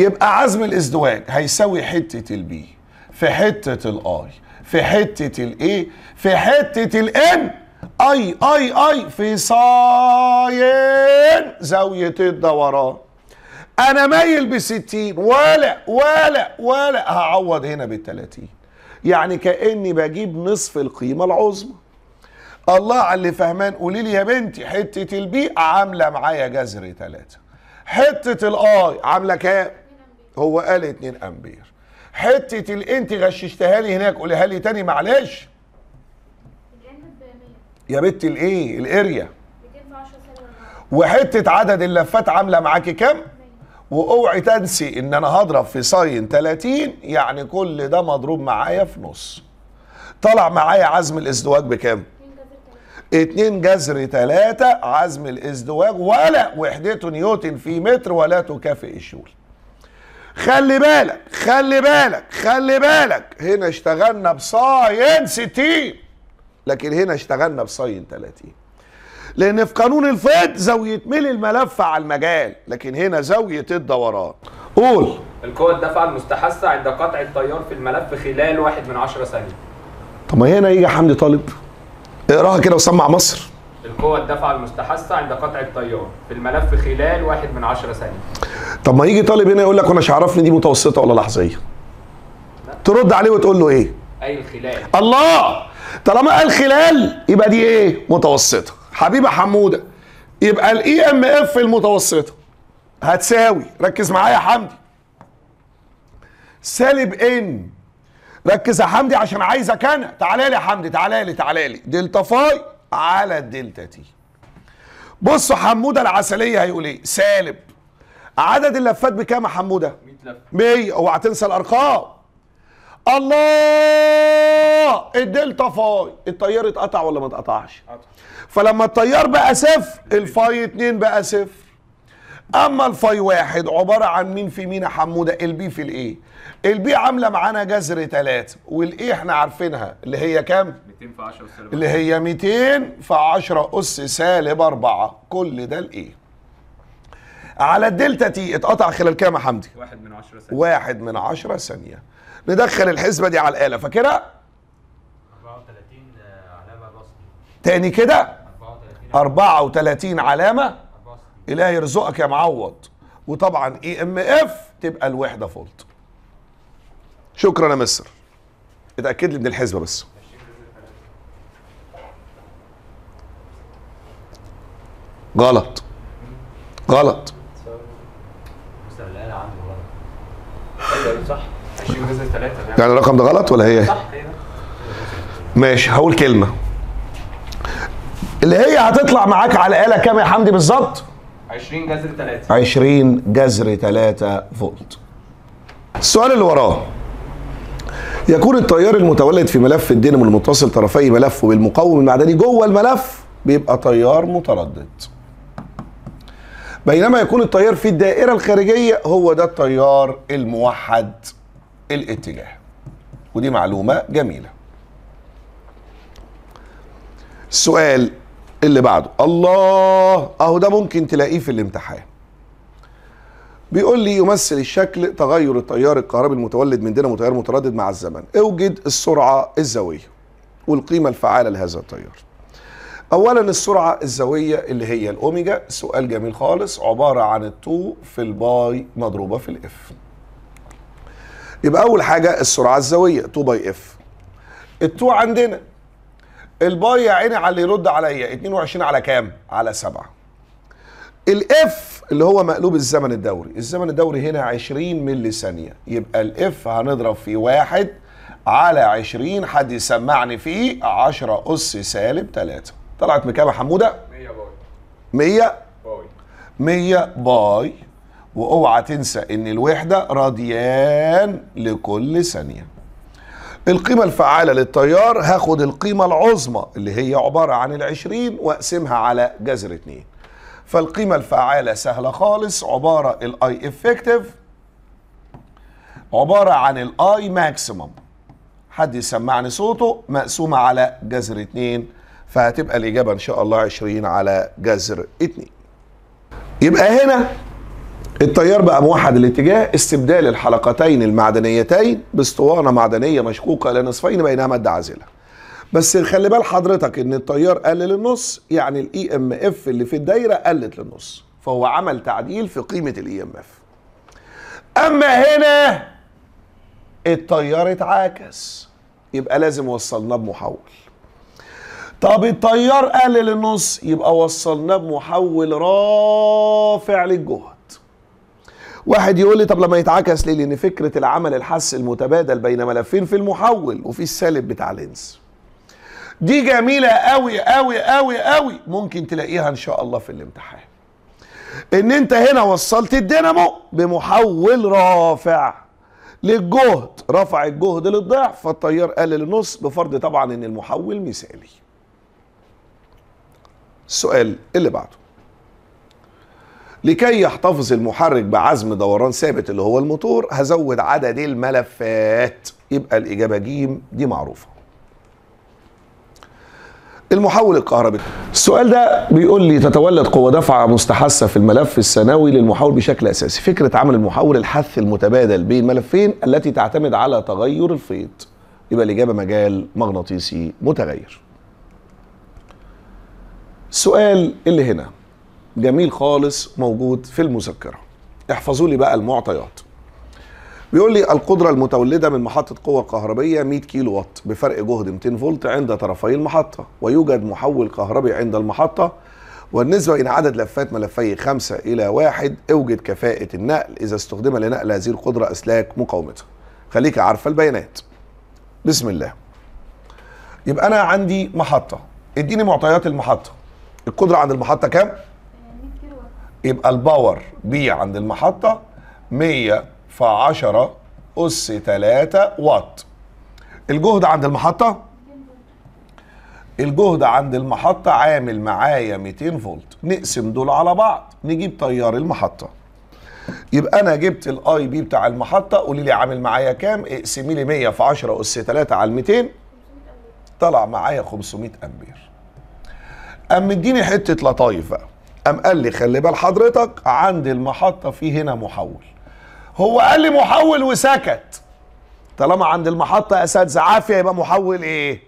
يبقى عزم الازدواج هيساوي حته البي في حته الاي في حته الايه في حته الام اي اي اي في صاين زاوية الدوران انا مايل بستين ولا ولا ولا هعوض هنا بالتلاتين يعني كأني بجيب نصف القيمة العظمى الله على اللي فهمان قولي لي يا بنتي حتة البي عاملة معايا جذر تلاتة حتة الاي عاملة كام هو قال 2 امبير حتة الانت غششتها لي هناك قوليها لي تاني معلش يا بت الايه الاريا وحته عدد اللفات عامله معاكي كام واوعي تنسي ان انا هضرب في ساين 30 يعني كل ده مضروب معايا في نص طلع معايا عزم الازدواج بكام 2 جذر 3 عزم الازدواج ولا وحدته نيوتن في متر ولا تكافئ الجول خلي بالك خلي بالك خلي بالك هنا اشتغلنا بساين 60 لكن هنا اشتغلنا بصين 30 لان في قانون الفيض زاويه ميل الملف على المجال لكن هنا زاويه الدوران قول القوة الدفع المستحثة عند قطع التيار في الملف خلال واحد من عشرة ثانية طب ما هنا يجي حمدي طالب اقراها كده وسمع مصر القوة الدفع المستحثة عند قطع التيار في الملف خلال واحد من عشرة ثانية طب ما يجي طالب هنا يقول لك مش عرفني دي متوسطة ولا لحظية ترد عليه وتقول له ايه؟ اي خلال الله طالما قال خلال يبقى دي ايه متوسطه حبيبه حموده يبقى الاي e ام اف المتوسطه هتساوي ركز معايا يا حمدي سالب ان ركز يا حمدي عشان عايزك انا تعالى لي يا حمدي تعالى لي تعالى لي دلتا فاي على الدلتا تي بصوا حموده العسليه هيقول ايه سالب عدد اللفات بكام يا حموده 100 لفه 100 اوعى تنسى الارقام الله الدلتا فاي التيار اتقطع ولا ما اتقطعش فلما التيار بقى صفر الفاي اتنين بقى صفر اما الفاي واحد عباره عن مين في مين يا حموده البي في الايه البي عامله معانا جذر 3 والايه احنا عارفينها اللي هي كام 200 في 10 سالب اللي هي 200 في 10 اس سالب 4 كل ده الايه على الدلتا تي اتقطع خلال كام يا حمدي 1 من 10 ثانيه 1 من 10 ثانيه ندخل الحسبه دي على الاله فاكرها 34 آه، علامه تاني كده 34 علامه اله يرزقك يا معوض وطبعا اي ام اف تبقى الوحده فولت شكرا يا مصر اتاكد لي من الحسبه بس غلط غلط أيوة، صح ثلاثة يعني الرقم ده غلط ولا هي؟ صح ماشي هقول كلمة اللي هي هتطلع معاك على الآلة كام يا حمدي بالظبط؟ 20 جذر 3 20 جذر 3 فولت السؤال اللي وراه يكون التيار المتولد في ملف الدينامو المتصل طرفي ملفه بالمقاوم المعدني جوه الملف بيبقى تيار متردد بينما يكون التيار في الدائرة الخارجية هو ده التيار الموحد الاتجاه ودي معلومة جميلة السؤال اللي بعده الله اهو ده ممكن تلاقيه في الامتحان بيقول لي يمثل الشكل تغير التيار الكهربي المتولد من دينامو تيار متردد مع الزمن اوجد السرعه الزاويه والقيمه الفعاله لهذا التيار اولا السرعه الزاويه اللي هي الاوميجا سؤال جميل خالص عباره عن التو في الباي مضروبه في الاف يبقى اول حاجه السرعه الزاويه 2 باي اف ال2 عندنا الباي يا عيني على اللي يرد عليا 22 على كام على 7 الاف اللي هو مقلوب الزمن الدوري الزمن الدوري هنا 20 ملي ثانيه يبقى الاف هنضرب في 1 على 20 حد يسمعني فيه 10 اس سالب 3 طلعت بكام يا حموده 100 باي 100 باي 100 باي واوعى تنسى ان الوحده راديان لكل ثانيه القيمة الفعالة للتيار هاخد القيمة العظمى اللي هي عبارة عن العشرين واقسمها على جذر اتنين فالقيمة الفعالة سهلة خالص عبارة الاي افكتيف عبارة عن الاي ماكسيمم حد يسمعني صوته مقسومة على جذر اتنين فهتبقى الإجابة إن شاء الله عشرين على جذر اتنين يبقى هنا التيار بقى موحد الاتجاه استبدال الحلقتين المعدنيتين باسطوانه معدنيه مشقوقه الى نصفين بينها ماده عازله بس خلي بال حضرتك ان التيار قل للنص يعني الاي ام e اف اللي في الدايره قلت للنص فهو عمل تعديل في قيمه الاي ام e اف اما هنا التيار اتعاكس يبقى لازم وصلناه بمحول طب التيار قل للنص يبقى وصلناه بمحول رافع للجهه واحد يقول لي طب لما يتعكس ليه لان فكره العمل الحس المتبادل بين ملفين في المحول وفي السالب بتاع لينز دي جميله قوي قوي قوي قوي ممكن تلاقيها ان شاء الله في الامتحان ان انت هنا وصلت الدينامو بمحول رافع للجهد رفع الجهد للضعف فالتيار قلل النص بفرض طبعا ان المحول مثالي السؤال اللي بعده لكي يحتفظ المحرك بعزم دوران ثابت اللي هو الموتور هزود عدد الملفات يبقى الإجابة جيم دي معروفة المحول الكهربي السؤال ده بيقول لي تتولد قوة دفع مستحثة في الملف الثانوي للمحول بشكل أساسي فكرة عمل المحول الحث المتبادل بين ملفين التي تعتمد على تغير الفيض يبقى الإجابة مجال مغناطيسي متغير السؤال اللي هنا جميل خالص موجود في المذكره احفظوا لي بقى المعطيات بيقول لي القدرة المتولدة من محطة قوة كهربية 100 كيلو وات بفرق جهد 200 فولت عند طرفي المحطة ويوجد محول كهربي عند المحطة والنسبة إن عدد لفات ملفي 5 إلى 1 اوجد كفاءة النقل إذا استخدم لنقل هذه القدرة أسلاك مقاومتها خليك عارفة البيانات بسم الله يبقى أنا عندي محطة اديني معطيات المحطة القدرة عند المحطة كام؟ يبقى الباور بي عند المحطة 100 في 10 أس 3 وات الجهد عند المحطة الجهد عند المحطة عامل معايا 200 فولت نقسم دول على بعض نجيب تيار المحطة يبقى انا جبت الاي بي بتاع المحطه قولي لي عامل معايا كام اقسمي لي 100 في 10 اس 3 على 200 طلع معايا 500 امبير اما اديني حته لطايف بقى قام قال لي خلي بال حضرتك عند المحطه في هنا محول هو قال لي محول وسكت طالما عند المحطه اساتذه عافيه يبقى محول ايه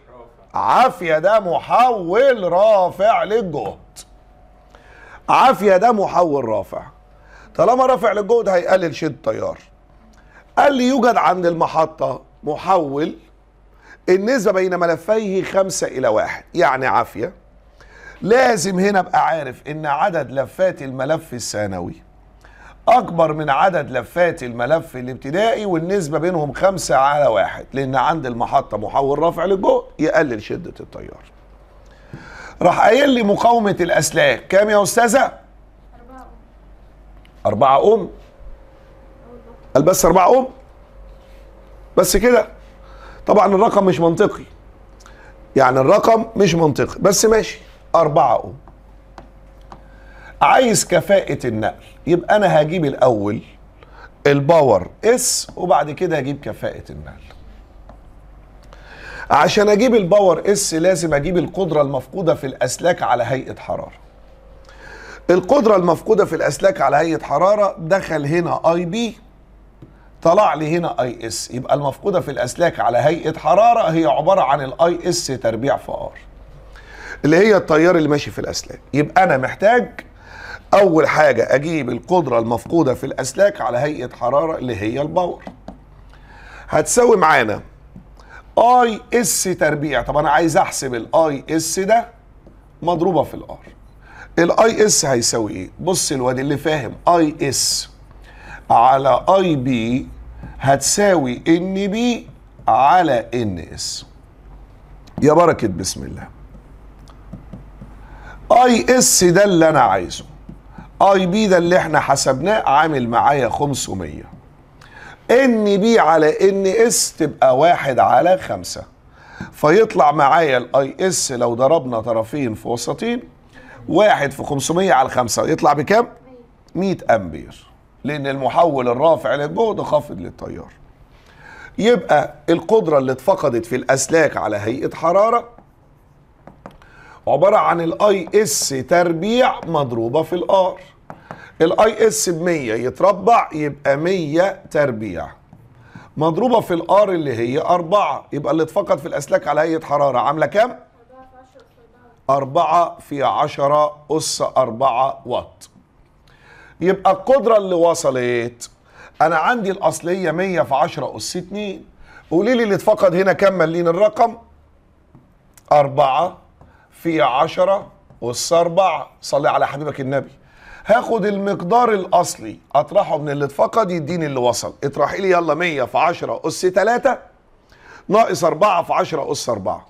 عافيه ده محول رافع للجهد عافيه ده محول رافع طالما رافع للجهد هيقلل شد التيار قال لي يوجد عند المحطه محول النسبه بين ملفيه خمسة الى واحد يعني عافيه لازم هنا ابقى عارف ان عدد لفات الملف الثانوي اكبر من عدد لفات الملف الابتدائي والنسبه بينهم خمسة على واحد لان عند المحطه محول رافع للجهد يقلل شده التيار راح قايل لي مقاومه الاسلاك كام يا استاذه أربعة أربعة أم بس أربعة أم بس كده طبعا الرقم مش منطقي يعني الرقم مش منطقي بس ماشي أربعة أم عايز كفاءة النقل يبقى أنا هجيب الأول الباور اس وبعد كده هجيب كفاءة النقل عشان اجيب الباور اس لازم اجيب القدرة المفقودة في الاسلاك على هيئة حرارة القدرة المفقودة في الاسلاك على هيئة حرارة دخل هنا اي بي طلع لي هنا اي اس يبقى المفقودة في الاسلاك على هيئة حرارة هي عبارة عن الاي اس تربيع في ار اللي هي التيار اللي ماشي في الاسلاك يبقى انا محتاج اول حاجه اجيب القدره المفقوده في الاسلاك على هيئه حراره اللي هي الباور هتساوي معانا اي اس تربيع طب انا عايز احسب الاي اس ده مضروبه في الار الاي اس هيساوي ايه بص الواد اللي فاهم اي اس على اي بي هتساوي ان بي على ان اس يا بركه بسم الله اي اس ده اللي انا عايزه اي بي ده اللي احنا حسبناه عامل معايا 500 ان بي على ان اس تبقى واحد على خمسة فيطلع معايا الاي اس لو ضربنا طرفين في وسطين واحد في 500 على خمسة يطلع بكام 100 امبير لان المحول الرافع للجهد خافض للتيار يبقى القدرة اللي اتفقدت في الأسلاك على هيئة حرارة عباره عن الاي اس تربيع مضروبه في الار الاي اس ب 100 يتربع يبقى 100 تربيع مضروبه في الار اللي هي اربعة يبقى اللي اتفقد في الاسلاك على هيئه حراره عامله كام 4 في 10 أس 4 واط يبقى القدرة اللي وصلت أنا عندي الأصلية 100 في 10 أس 2 قولي لي اللي اتفقد هنا كم لين الرقم 4 في 10 اس 4 صلي على حبيبك النبي هاخد المقدار الاصلي اطرحه من اللي اتفقد يديني اللي وصل اطرحي لي يلا 100 في 10 اس 3 ناقص 4 في 10 اس 4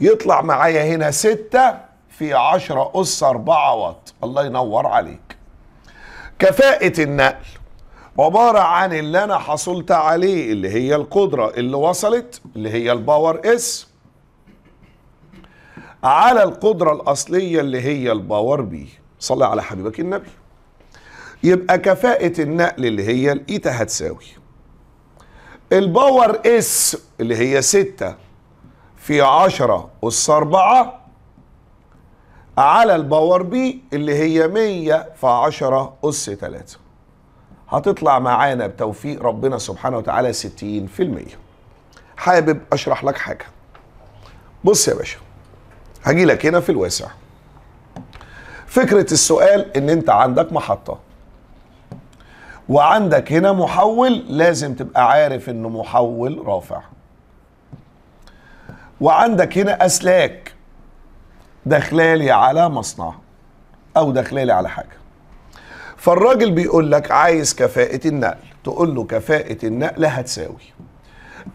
يطلع معايا هنا 6 في 10 اس 4 واط الله ينور عليك كفاءة النقل عبارة عن اللي أنا حصلت عليه اللي هي القدرة اللي وصلت اللي هي الباور اس على القدرة الأصلية اللي هي الباور بي صلي على حبيبك النبي يبقى كفاءة النقل اللي هي الإيتا هتساوي الباور اس اللي هي ستة في عشرة أس أربعة على الباور بي اللي هي مية في عشرة أس تلاتة هتطلع معانا بتوفيق ربنا سبحانه وتعالى ستين في المية حابب أشرح لك حاجة بص يا باشا هجي لك هنا في الواسع فكرة السؤال ان انت عندك محطة وعندك هنا محول لازم تبقى عارف انه محول رافع وعندك هنا اسلاك داخلالي على مصنع او داخلالي على حاجه فالراجل بيقول لك عايز كفاءه النقل تقول له كفاءه النقل هتساوي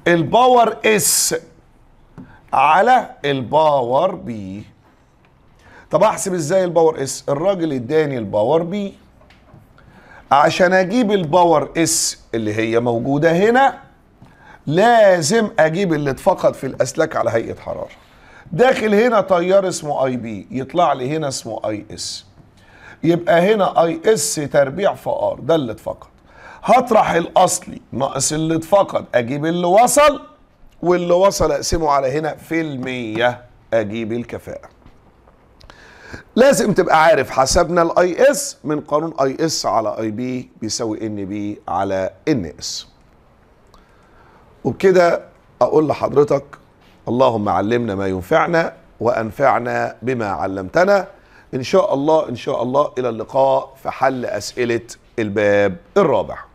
الباور اس على الباور بي طب احسب ازاي الباور اس الراجل اداني الباور بي عشان اجيب الباور اس اللي هي موجوده هنا لازم اجيب اللي اتفقد في الاسلاك على هيئه حراره داخل هنا تيار اسمه اي بي يطلع لي هنا اسمه اي اس يبقى هنا اي اس تربيع في ار ده اللي اتفقد هطرح الاصلي ناقص اللي اتفقد اجيب اللي وصل واللي وصل اقسمه على هنا في المية اجيب الكفاءة لازم تبقى عارف حسبنا الاي اس من قانون اي اس على اي بي بيساوي ان بي على ان اس وبكده اقول لحضرتك اللهم علمنا ما ينفعنا وانفعنا بما علمتنا ان شاء الله ان شاء الله الى اللقاء في حل اسئله الباب الرابع